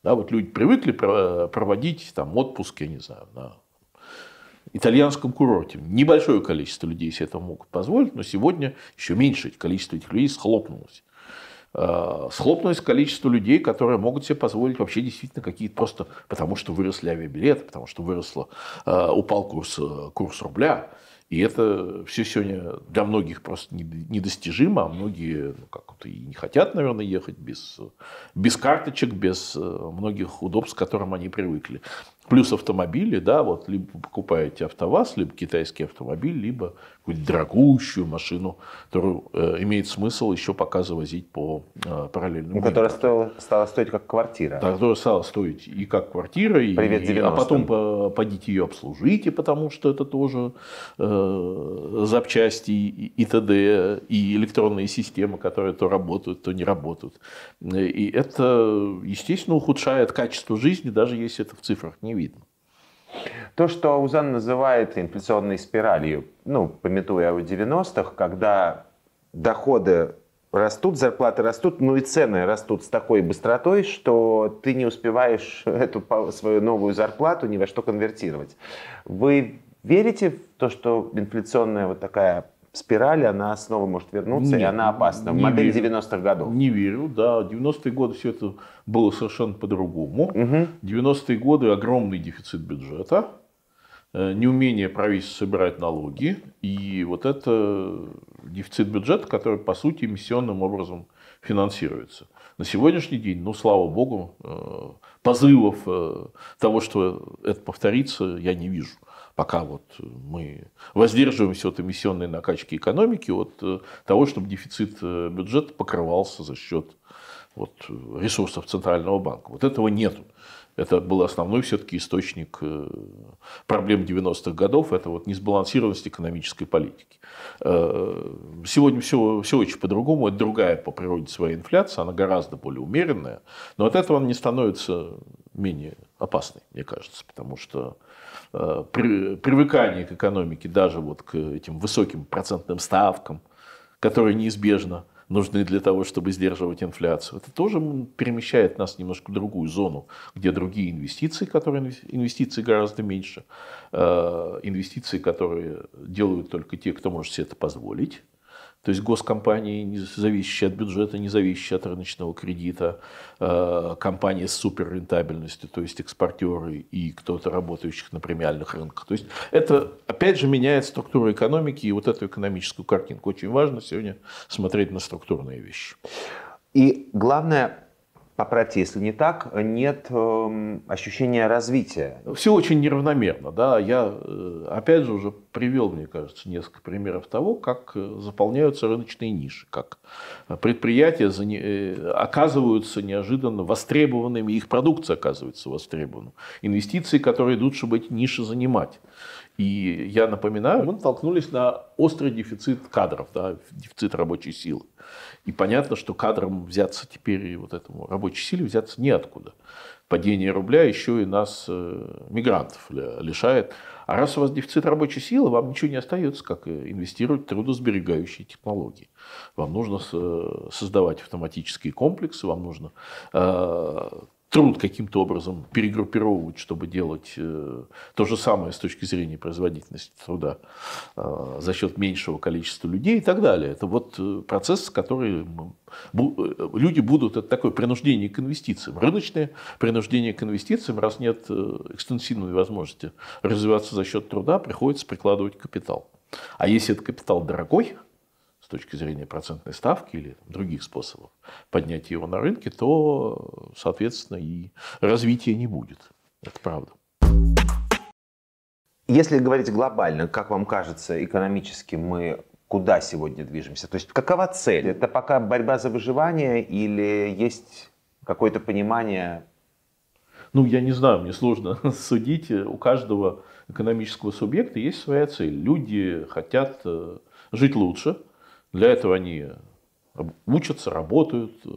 Да, вот люди привыкли проводить там отпуск, я не знаю, на итальянском курорте. Небольшое количество людей себе это могут позволить, но сегодня еще меньше количество этих людей схлопнулось. А, схлопнулось количество людей, которые могут себе позволить вообще действительно какие-то просто потому, что выросли авиабилеты, потому что выросло, а, упал курс, э, курс рубля, и это все сегодня для многих просто недостижимо, а многие ну, как-то и не хотят, наверное, ехать без, без карточек, без э, многих удобств, к которым они привыкли. Плюс автомобили, да, вот либо покупаете АвтоВАЗ, либо китайский автомобиль, либо какую-то дорогущую машину, которую э, имеет смысл еще пока завозить по э, параллельному. Ну, которая стоила, стала стоить как квартира. Да, которая стала стоить и как квартира, Привет, и, а потом по, пойдите ее обслужите, потому что это тоже э, запчасти и, и т.д., и электронные системы, которые то работают, то не работают. Э, и это, естественно, ухудшает качество жизни, даже если это в цифрах не не видно. То, что Аузан называет инфляционной спиралью, ну, пометуя о 90-х, когда доходы растут, зарплаты растут, ну и цены растут с такой быстротой, что ты не успеваешь эту свою новую зарплату ни во что конвертировать. Вы верите в то, что инфляционная вот такая спираль, она снова может вернуться, Нет, и она опасна. В верю. 90-х годов. Не верю, да. 90-е годы все это было совершенно по-другому. Угу. 90-е годы огромный дефицит бюджета, э, неумение правительства собирать налоги. И вот это дефицит бюджета, который, по сути, эмиссионным образом финансируется. На сегодняшний день, ну, слава богу, э, позывов э, того, что это повторится, я не вижу пока вот мы воздерживаемся от эмиссионной накачки экономики, от э, того, чтобы дефицит э, бюджета покрывался за счет вот, ресурсов Центрального банка. Вот этого нет. Это был основной все-таки источник э, проблем 90-х годов, это вот несбалансированность экономической политики. Сегодня все, все очень по-другому, это другая по природе своя инфляция, она гораздо более умеренная, но от этого она не становится менее опасной, мне кажется, потому что Э, привыкание к экономике, даже вот к этим высоким процентным ставкам, которые неизбежно нужны для того, чтобы сдерживать инфляцию. Это тоже перемещает нас немножко в другую зону, где другие инвестиции, которые инвестиции гораздо меньше, э, инвестиции, которые делают только те, кто может себе это позволить, то есть госкомпании, не зависящие от бюджета, не зависящие от рыночного кредита, э, компании с суперрентабельностью, то есть экспортеры и кто-то работающих на премиальных рынках. То есть это, опять же, меняет структуру экономики и вот эту экономическую картинку. Очень важно сегодня смотреть на структурные вещи. И главное, поправьте, если не так, нет э, ощущения развития. Все очень неравномерно. Да? Я, э, опять же, уже привел, мне кажется, несколько примеров того, как э, заполняются рыночные ниши, как предприятия э, оказываются неожиданно востребованными, их продукция оказывается востребована. Инвестиции, которые идут, чтобы эти ниши занимать. И я напоминаю, мы натолкнулись на острый дефицит кадров, да, дефицит рабочей силы. И понятно, что кадрам взяться теперь и вот этому рабочей силе взяться неоткуда. Падение рубля еще и нас, э, мигрантов, лишает. А раз у вас дефицит рабочей силы, вам ничего не остается, как э, инвестировать в трудосберегающие технологии. Вам нужно э, создавать автоматические комплексы, вам нужно э, труд каким-то образом перегруппировывать, чтобы делать э, то же самое с точки зрения производительности труда э, за счет меньшего количества людей и так далее. Это вот э, процесс, который люди будут, это такое принуждение к инвестициям, рыночное принуждение к инвестициям, раз нет экстенсивной возможности развиваться за счет труда, приходится прикладывать капитал. А если этот капитал дорогой – точки зрения процентной ставки или других способов поднять его на рынке, то, соответственно, и развития не будет. Это правда. Если говорить глобально, как вам кажется, экономически мы куда сегодня движемся? То есть какова цель? Это пока борьба за выживание или есть какое-то понимание? Ну, я не знаю, мне сложно судить. У каждого экономического субъекта есть своя цель. Люди хотят э, жить лучше, для этого они учатся, работают, э,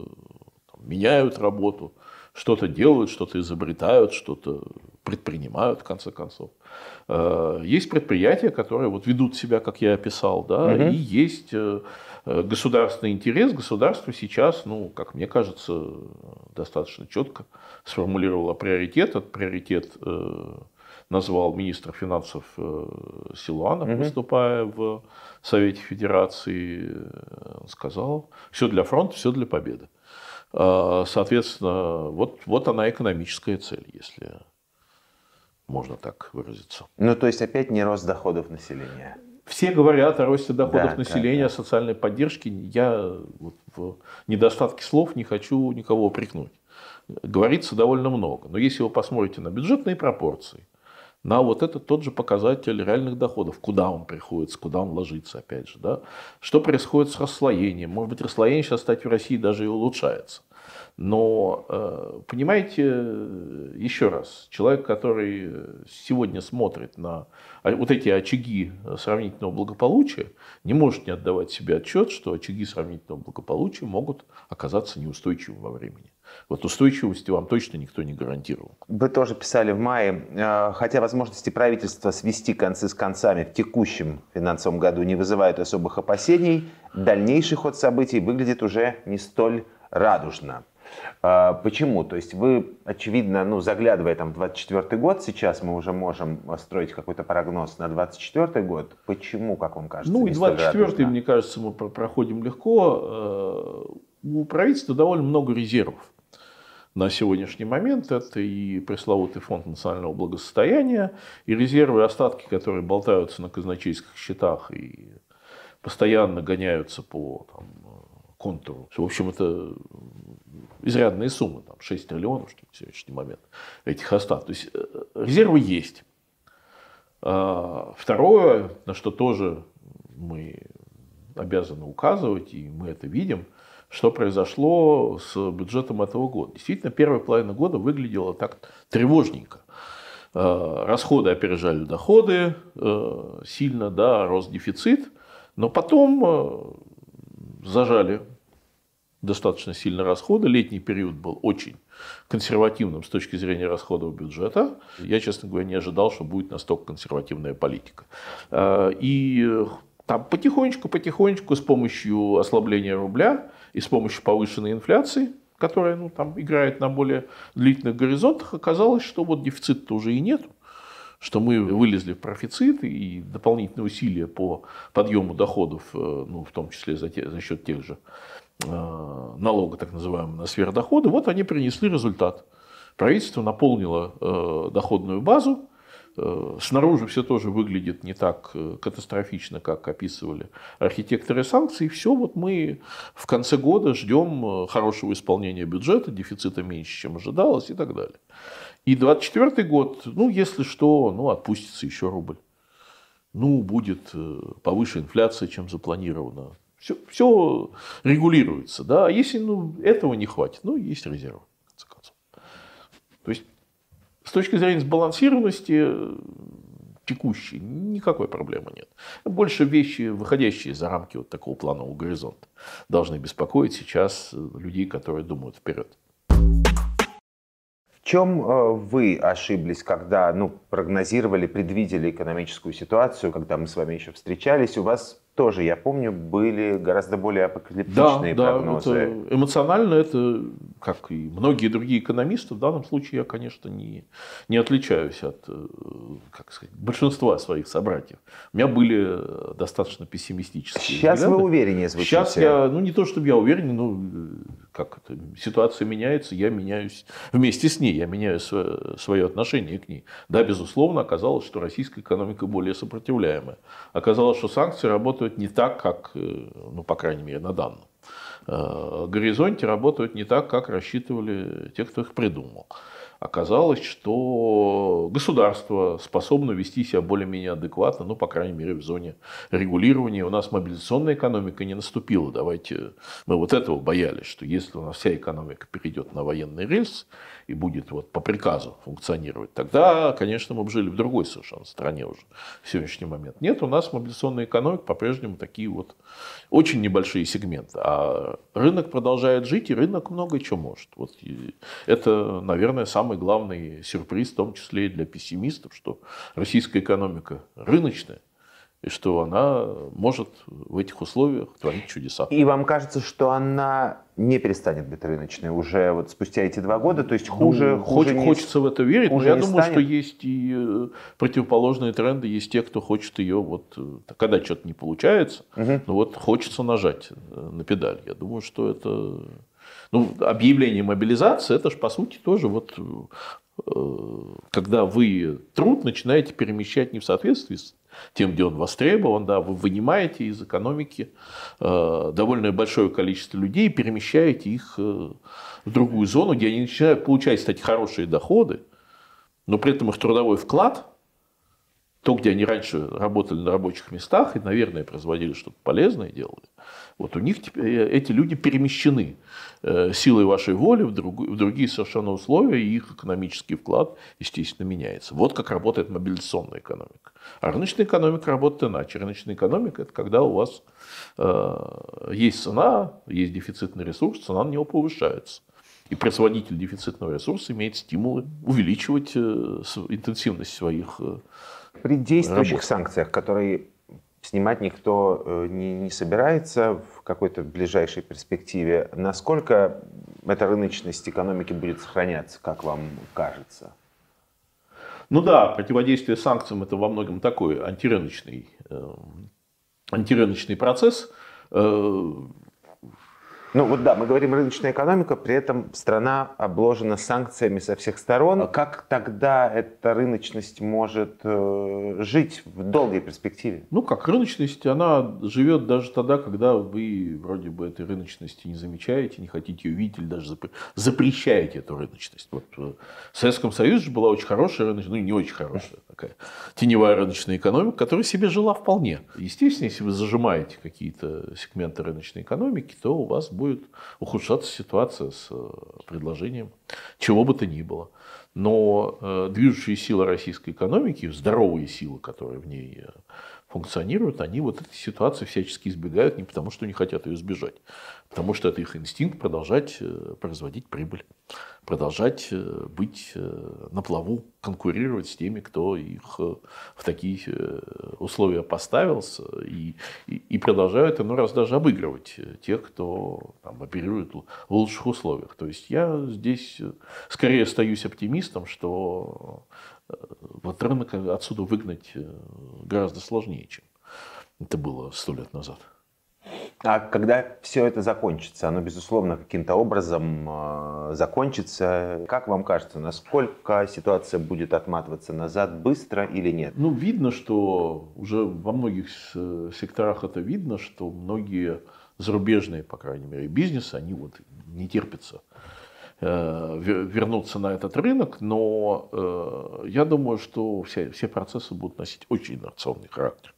меняют работу, что-то делают, что-то изобретают, что-то предпринимают, в конце концов. Э, есть предприятия, которые вот ведут себя, как я описал, да, угу. и есть э, государственный интерес. Государство сейчас, ну, как мне кажется, достаточно четко сформулировало приоритет. Этот приоритет назвал министр финансов Силуанов, угу. выступая в Совете Федерации э, сказал, все для фронта, все для победы. А, соответственно, вот, вот она экономическая цель, если можно так выразиться. Ну, то есть опять не рост доходов населения. Все говорят о росте доходов да, населения, да, социальной поддержке. Я вот в недостатке слов не хочу никого прикнуть. Говорится довольно много. Но если вы посмотрите на бюджетные пропорции, на вот этот тот же показатель реальных доходов, куда он приходится, куда он ложится, опять же, да, что происходит с расслоением, может быть, расслоение сейчас, кстати, в России даже и улучшается, но, э, понимаете, еще раз, человек, который сегодня смотрит на вот эти очаги сравнительного благополучия, не может не отдавать себе отчет, что очаги сравнительного благополучия могут оказаться неустойчивыми во времени. Вот устойчивости вам точно никто не гарантировал. Вы тоже писали в мае, э, хотя возможности правительства свести концы с концами в текущем финансовом году не вызывают особых опасений, дальнейший ход событий выглядит уже не столь радужно. Э, почему? То есть вы, очевидно, ну, заглядывая там 24 год, сейчас мы уже можем строить какой-то прогноз на 24 год. Почему, как вам кажется? Ну, и 24 мне кажется, мы проходим легко. Э, у правительства довольно много резервов на сегодняшний момент. Это и пресловутый фонд национального благосостояния, и резервы остатки, которые болтаются на казначейских счетах и постоянно гоняются по там, контуру. В общем, это изрядные суммы, там, 6 триллионов, что на сегодняшний момент, этих остатков. То есть э, резервы есть. А, второе, на что тоже мы обязаны указывать, и мы это видим – что произошло с бюджетом этого года. Действительно, первая половина года выглядела так тревожненько. Э, расходы опережали доходы э, сильно, да, рос дефицит, но потом э, зажали достаточно сильно расходы. Летний период был очень консервативным с точки зрения расходов бюджета. Я, честно говоря, не ожидал, что будет настолько консервативная политика. И там потихонечку-потихонечку с помощью ослабления рубля и с помощью повышенной инфляции, которая ну, там, играет на более длительных горизонтах, оказалось, что вот дефицит тоже и нет, что мы вылезли в профицит и дополнительные усилия по подъему доходов, э, ну, в том числе за, те, за счет тех же э, налога, так называемых, на сверхдоходы, вот они принесли результат. Правительство наполнило э, доходную базу, Э, снаружи все тоже выглядит не так э, катастрофично, как описывали архитекторы санкций. Все, вот мы в конце года ждем э, хорошего исполнения бюджета, дефицита меньше, чем ожидалось и так далее. И 24 год, ну, если что, ну, отпустится еще рубль. Ну, будет повыше инфляция, чем запланировано. Все, все регулируется. Да? А если ну, этого не хватит, ну, есть резервы, в конце концов. То есть с точки зрения сбалансированности э, текущей никакой проблемы нет. Больше вещи, выходящие за рамки вот такого планового горизонта, должны беспокоить сейчас э, людей, которые думают вперед. В чем э, вы ошиблись, когда ну, прогнозировали, предвидели экономическую ситуацию, когда мы с вами еще встречались? У вас тоже, я помню, были гораздо более апокалиптичные да, ну, прогнозы. Да, это эмоционально это, как и многие другие экономисты, в данном случае я, конечно, не, не отличаюсь от э, как сказать, большинства своих собратьев. У меня были э, достаточно пессимистические Сейчас взгляды. вы увереннее звучите. Сейчас я, ну не то чтобы я уверен, но э, как это, ситуация меняется, я меняюсь вместе с ней, я меняю свое, свое отношение к ней. Да, безусловно, оказалось, что российская экономика более сопротивляемая. Оказалось, что санкции работают не так, как, э, ну, по крайней мере, на данном э, горизонте работают не так, как рассчитывали те, кто их придумал оказалось, что государство способно вести себя более-менее адекватно, ну, по крайней мере, в зоне регулирования. У нас мобилизационная экономика не наступила. Давайте мы вот этого боялись, что если у нас вся экономика перейдет на военный рельс и будет вот по приказу функционировать, тогда, конечно, мы бы жили в другой совершенно стране уже в сегодняшний момент. Нет, у нас мобилизационная экономика по-прежнему такие вот очень небольшие сегменты. А рынок продолжает жить, и рынок много чего может. Вот это, наверное, самое самый главный сюрприз, в том числе и для пессимистов, что российская экономика рыночная, и что она может в этих условиях творить чудеса. И вам кажется, что она не перестанет быть рыночной уже вот спустя эти два года, то есть хуже, ну, хуже хоч, не, хочется в это верить, но я думаю, станет. что есть и э, противоположные тренды, есть те, кто хочет ее вот э, когда что-то не получается, угу. но вот хочется нажать э, на педаль. Я думаю, что это ну, объявление мобилизации, это же, по сути, тоже вот э, когда вы труд начинаете перемещать не в соответствии с тем, где он востребован, да, вы вынимаете из экономики э, довольно большое количество людей, и перемещаете их э, в другую зону, где они начинают получать, кстати, хорошие доходы, но при этом их трудовой вклад – то, где они раньше работали на рабочих местах и, наверное, производили что-то полезное, делали, вот у них теперь э, эти люди перемещены э, силой вашей воли в, друг, в другие совершенно условия, и их экономический вклад, естественно, меняется. Вот как работает мобилизационная экономика. А рыночная экономика работает иначе. Рыночная экономика – это когда у вас э, есть цена, есть дефицитный ресурс, цена на него повышается. И производитель дефицитного ресурса имеет стимулы увеличивать э, интенсивность своих при действующих работу. санкциях, которые снимать никто э, не, не собирается в какой-то ближайшей перспективе, насколько эта рыночность экономики будет сохраняться, как вам кажется? Ну да, противодействие санкциям это во многом такой антирыночный, э, антирыночный процесс. Э, ну вот да, мы говорим рыночная экономика, при этом страна обложена санкциями со всех сторон. А как тогда эта рыночность может э, жить в долгой перспективе? Ну как рыночность, она живет даже тогда, когда вы вроде бы этой рыночности не замечаете, не хотите ее видеть или даже запрещаете эту рыночность. Вот э, в Советском Союзе же была очень хорошая рыночность, ну не очень хорошая такая теневая рыночная экономика, которая себе жила вполне. Естественно, если вы зажимаете какие-то сегменты рыночной экономики, то у вас будет ухудшаться ситуация с э, предложением чего бы то ни было. Но э, движущие силы российской экономики, здоровые силы, которые в ней э, функционируют, они вот этой ситуации всячески избегают не потому, что не хотят ее избежать, а потому что это их инстинкт продолжать э, производить прибыль, продолжать э, быть э, на плаву, конкурировать с теми, кто их в такие условия поставил, и, и, и продолжают иной раз даже обыгрывать тех, кто там, оперирует в лучших условиях. То есть я здесь скорее остаюсь оптимистом, что Э, вот рынок отсюда выгнать э, гораздо сложнее, чем это было сто лет назад. А когда все это закончится, оно, безусловно, каким-то образом э, закончится. Как вам кажется, насколько ситуация будет отматываться назад быстро или нет? Ну, видно, что уже во многих секторах это видно, что многие зарубежные, по крайней мере, бизнесы, они вот не терпятся Э, вернуться на этот рынок, но э, я думаю, что все, все процессы будут носить очень инерционный характер.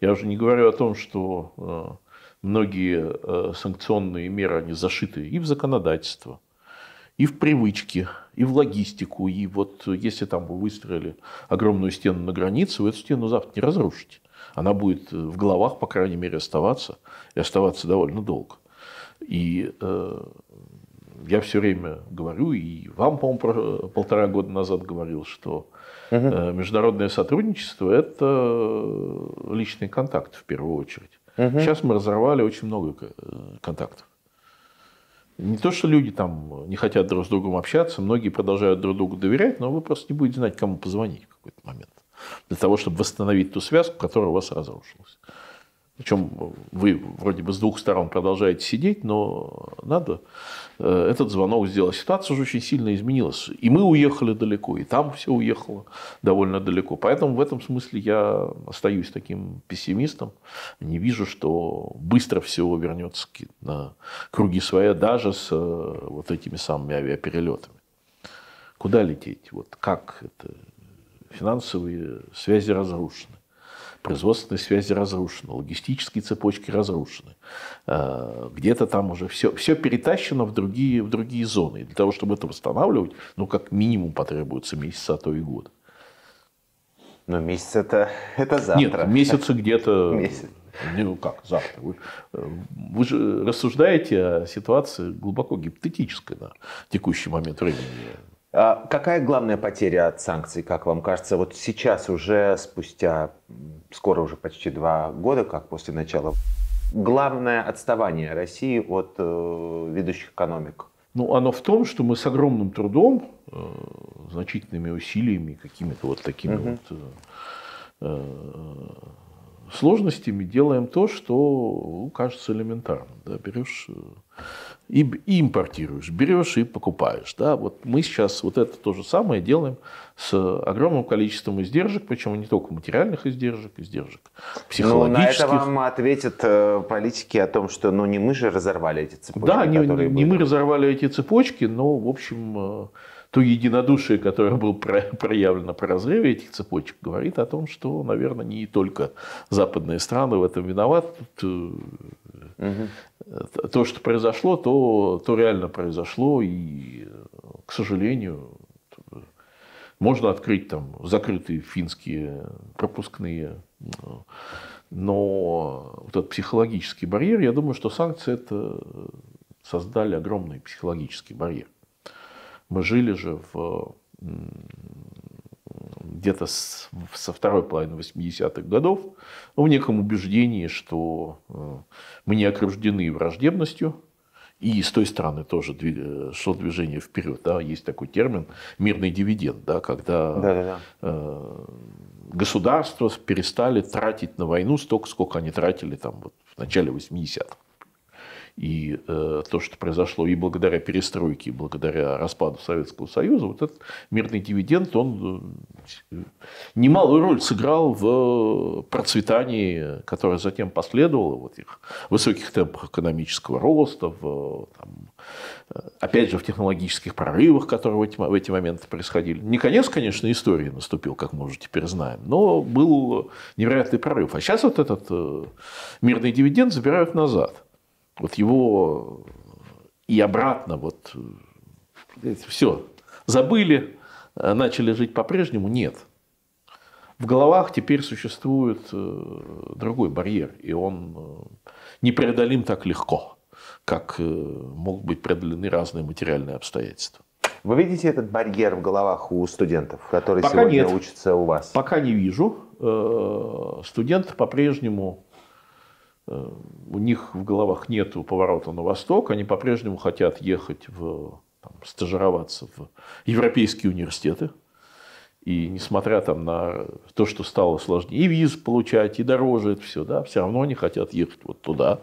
Я уже не говорю о том, что э, многие санкционные меры, они зашиты и в законодательство, и в привычки, и в логистику. И вот если там вы выстроили огромную стену на границе, вы эту стену завтра не разрушите. Она будет в головах, по крайней мере, оставаться, и оставаться довольно долго. И э, я все время говорю, и вам, по-моему, полтора года назад говорил, что угу. международное сотрудничество – это э, личный контакт в первую очередь. Угу. Сейчас мы разорвали очень много э, контактов. Не то, что люди там не хотят друг с другом общаться, многие продолжают друг другу доверять, но вы просто не будете знать, кому позвонить в какой-то момент для того, чтобы восстановить ту связку, которая у вас разрушилась. Причем вы вроде бы с двух сторон продолжаете сидеть, но надо э, этот звонок сделать. Ситуация уже очень сильно изменилась. И мы уехали далеко, и там все уехало довольно далеко. Поэтому в этом смысле я остаюсь таким пессимистом. Не вижу, что быстро все вернется на круги своя, даже с э, вот этими самыми авиаперелетами. Куда лететь? Вот как это? Финансовые связи разрушены производственные связи разрушены, логистические цепочки разрушены. Э, где-то там уже все, все перетащено в другие, в другие зоны. И для того, чтобы это восстанавливать, ну, как минимум потребуется месяц, а то и год. Но ну, месяц это, это завтра. Нет, месяцы где-то... Месяц. Ну как, завтра. Вы, э, вы же рассуждаете о ситуации глубоко гипотетической на текущий момент времени. А какая главная потеря от санкций, как вам кажется, вот сейчас уже спустя, скоро уже почти два года, как после начала, главное отставание России от э, ведущих экономик? Ну, оно в том, что мы с огромным трудом, э, значительными усилиями, какими-то вот такими угу. вот э, э, сложностями делаем то, что ну, кажется элементарным. Да? Берешь э, и, импортируешь, берешь и покупаешь. Да? Вот мы сейчас вот это то же самое делаем с огромным количеством издержек, причем не только материальных издержек, издержек психологических. Ну, на это вам ответят э, политики о том, что ну, не мы же разорвали эти цепочки. Да, не, не мы разорвали эти цепочки, но, в общем, э, то единодушие, которое было проявлено при разрыве этих цепочек, говорит о том, что, наверное, не только западные страны в этом виноваты. Угу. То, что произошло, то, то реально произошло, и, к сожалению, можно открыть там закрытые финские пропускные, но вот этот психологический барьер, я думаю, что санкции это создали огромный психологический барьер. Мы жили же в где-то со второй половины 80-х годов ну, в неком убеждении, что э, мы не окружены враждебностью, и с той стороны тоже дви, э, шло движение вперед. Да, есть такой термин «мирный дивиденд», да, когда да, да, да. государства перестали тратить на войну столько, сколько они тратили там, вот, в начале 80-х и э, то, что произошло и благодаря перестройке, и благодаря распаду Советского Союза, вот этот мирный дивиденд, он э, немалую роль сыграл в э, процветании, которое затем последовало, вот их высоких темпах экономического роста, в, там, э, опять же, в технологических прорывах, которые в эти, в эти моменты происходили. Не конец, конечно, истории наступил, как мы уже теперь знаем, но был невероятный прорыв. А сейчас вот этот мирный дивиденд забирают назад вот его э, и обратно, вот э, все, забыли, э, начали жить по-прежнему, нет. В головах теперь существует другой барьер, и он непреодолим так легко, как могут быть преодолены разные материальные обстоятельства. Вы видите этот барьер в головах у студентов, которые Пока сегодня нет. учатся у вас? Пока не вижу. Студенты по-прежнему Э, у них в головах нет поворота на восток, они по-прежнему хотят ехать в, там, стажироваться в европейские университеты. И несмотря там, на то, что стало сложнее и виз получать, и дороже это все, да, все равно они хотят ехать вот туда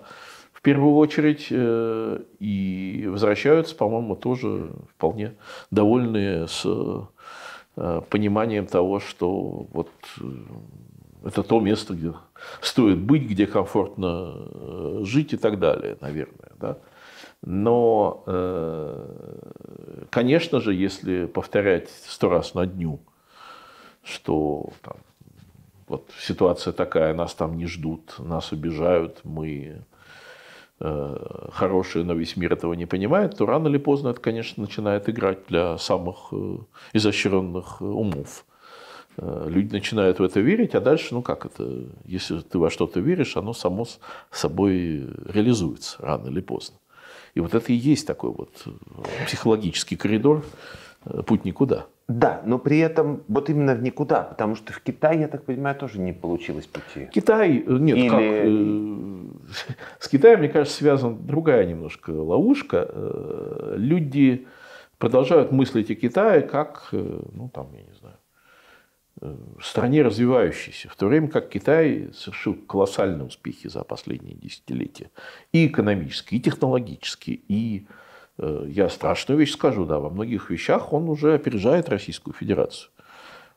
в первую очередь. Э, и возвращаются, по-моему, тоже вполне довольные с э, пониманием того, что вот это то место, где стоит быть, где комфортно э, жить и так далее, наверное. Да? Но, э, конечно же, если повторять сто раз на дню, что там, вот ситуация такая, нас там не ждут, нас обижают, мы э, хорошие, но весь мир этого не понимает, то рано или поздно это, конечно, начинает играть для самых изощренных умов. Э, люди начинают в это верить, а дальше, ну как это, если ты во что-то веришь, оно само собой реализуется рано или поздно. И вот это и есть такой вот э, психологический коридор, э, путь никуда. Да, но при этом вот именно в никуда, потому что в Китае, я так понимаю, тоже не получилось пути. Китай, нет, Или... как, с Китаем, мне кажется, связана другая немножко ловушка. люди продолжают мыслить о Китае как, ну там, я не знаю, Э, стране развивающейся, в то время как Китай совершил колоссальные успехи за последние десятилетия. И экономические, и технологические, и, э, я страшную вещь скажу, да, во многих вещах он уже опережает Российскую Федерацию.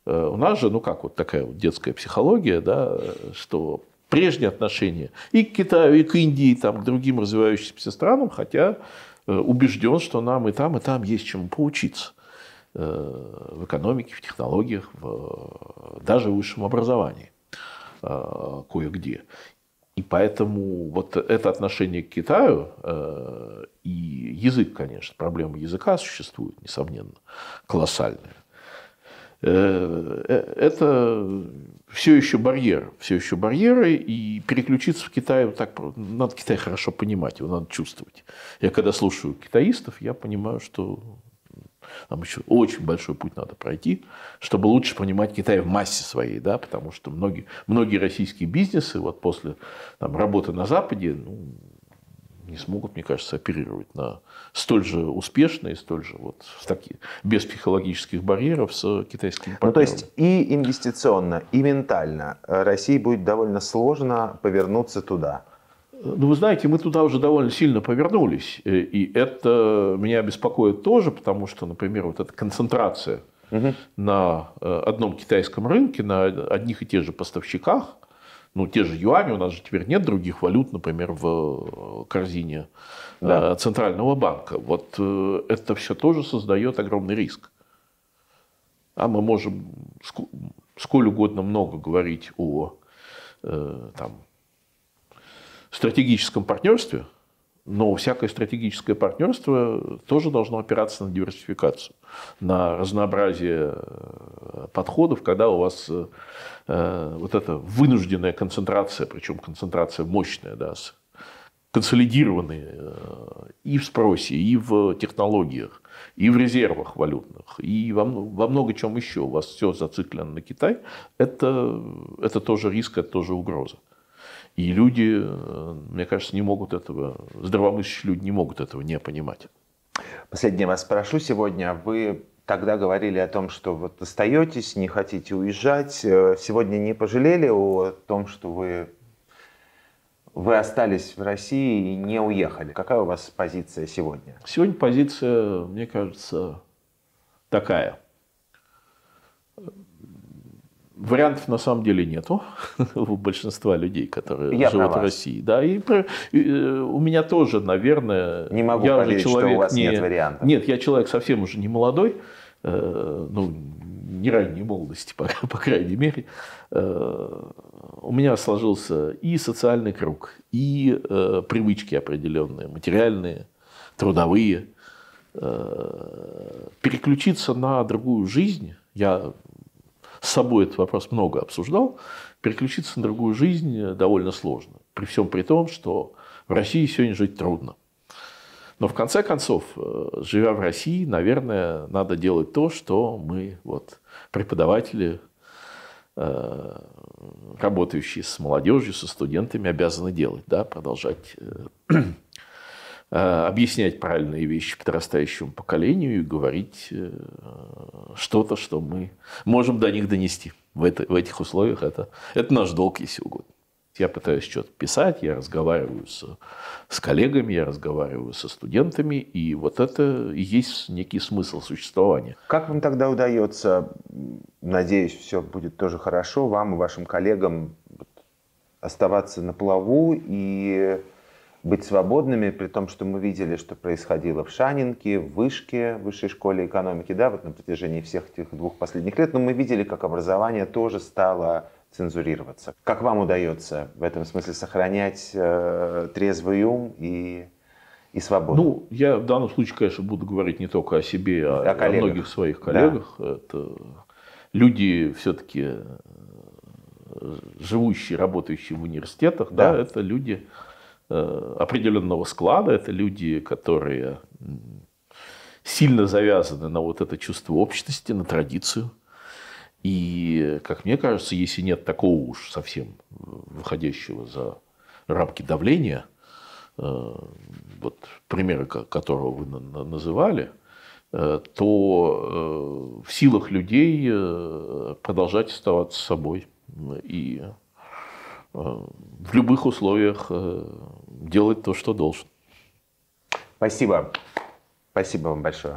Э, у нас же, ну как вот такая вот детская психология, да, что прежние отношения и к Китаю, и к Индии, и там, к другим развивающимся странам, хотя убежден, что нам и там, и там есть чему поучиться. Э, в экономике, в технологиях, в, даже в высшем образовании э, кое-где. И поэтому вот это отношение к Китаю э, и язык, конечно, проблема языка существует, несомненно, колоссальная. Это все еще барьер, все еще барьеры, и переключиться в Китай, вот так, надо Китай хорошо понимать, его надо чувствовать. Я когда слушаю китаистов, я понимаю, что нам еще очень большой путь надо пройти, чтобы лучше понимать Китай в массе своей, да, потому что многие, многие российские бизнесы вот после там, работы на Западе ну, не смогут, мне кажется, оперировать на столь же успешно и столь же вот таки, без психологических барьеров с китайским. партнерами. Ну, то есть и инвестиционно, и ментально э, России будет довольно сложно повернуться туда. Ну, вы знаете, мы туда уже довольно сильно повернулись. Э, и это меня беспокоит тоже, потому что, например, вот эта концентрация угу. на э, одном китайском рынке, на одних и тех же поставщиках, ну, те же юани, у нас же теперь нет других валют, например, в э, корзине да. Центрального банка. Вот это все тоже создает огромный риск. А мы можем сколь угодно много говорить о там, стратегическом партнерстве, но всякое стратегическое партнерство тоже должно опираться на диверсификацию, на разнообразие э, подходов, когда у вас э, э, вот эта вынужденная концентрация, причем концентрация мощная, да, консолидированные и в спросе, и в технологиях, и в резервах валютных, и во, во много чем еще у вас все зациклено на Китай, это, это тоже риск, это тоже угроза. И люди, э, мне кажется, не могут этого, здравомыслящие люди не могут этого не понимать. Последнее вас спрошу сегодня. Вы тогда говорили о том, что вот остаетесь, не хотите уезжать. Э, сегодня не пожалели о том, что вы, вы остались в России и не уехали? Какая у вас позиция сегодня? Сегодня позиция, мне кажется, такая. Вариантов на самом деле нету у большинства людей, которые я живут в России. Да, и, про, и э, у меня тоже, наверное, не могу я поверить, человек что у вас не, нет вариантов. Нет, я человек совсем уже не молодой, э, ну не ранней молодости, по, по крайней мере. Э, у меня сложился и социальный круг, и э, привычки определенные, материальные, трудовые. Э, переключиться на другую жизнь я с собой этот вопрос много обсуждал, переключиться на другую жизнь э, довольно сложно. При всем при том, что в России сегодня жить трудно. Но в конце концов, э, живя в России, наверное, надо делать то, что мы, вот, преподаватели, э, работающие с молодежью, со студентами, обязаны делать, да, продолжать Э, объяснять правильные вещи подрастающему поколению и говорить э, что-то, что мы можем до них донести. В, это, в этих условиях это, это наш долг, если угодно. Я пытаюсь что-то писать, я разговариваю с, с коллегами, я разговариваю со студентами, и вот это и есть некий смысл существования. Как вам тогда удается, надеюсь, все будет тоже хорошо, вам и вашим коллегам оставаться на плаву и быть свободными, при том, что мы видели, что происходило в Шанинке, в Вышке, в Высшей школе экономики, да, вот на протяжении всех этих двух последних лет, но мы видели, как образование тоже стало цензурироваться. Как вам удается в этом смысле сохранять э, трезвый ум и, и свободу? Ну, я в данном случае, конечно, буду говорить не только о себе, а о, о, многих своих коллегах. Да. Это люди все-таки э, живущие, работающие в университетах, да, да это люди Э, определенного склада. Это люди, которые сильно завязаны на вот это чувство общности, на традицию. И, как мне кажется, если нет такого уж совсем выходящего за рамки давления, э, вот примеры которого вы называли, э, то в силах людей продолжать оставаться собой и Э, в любых условиях э, делать то, что должен. Спасибо. Спасибо вам большое.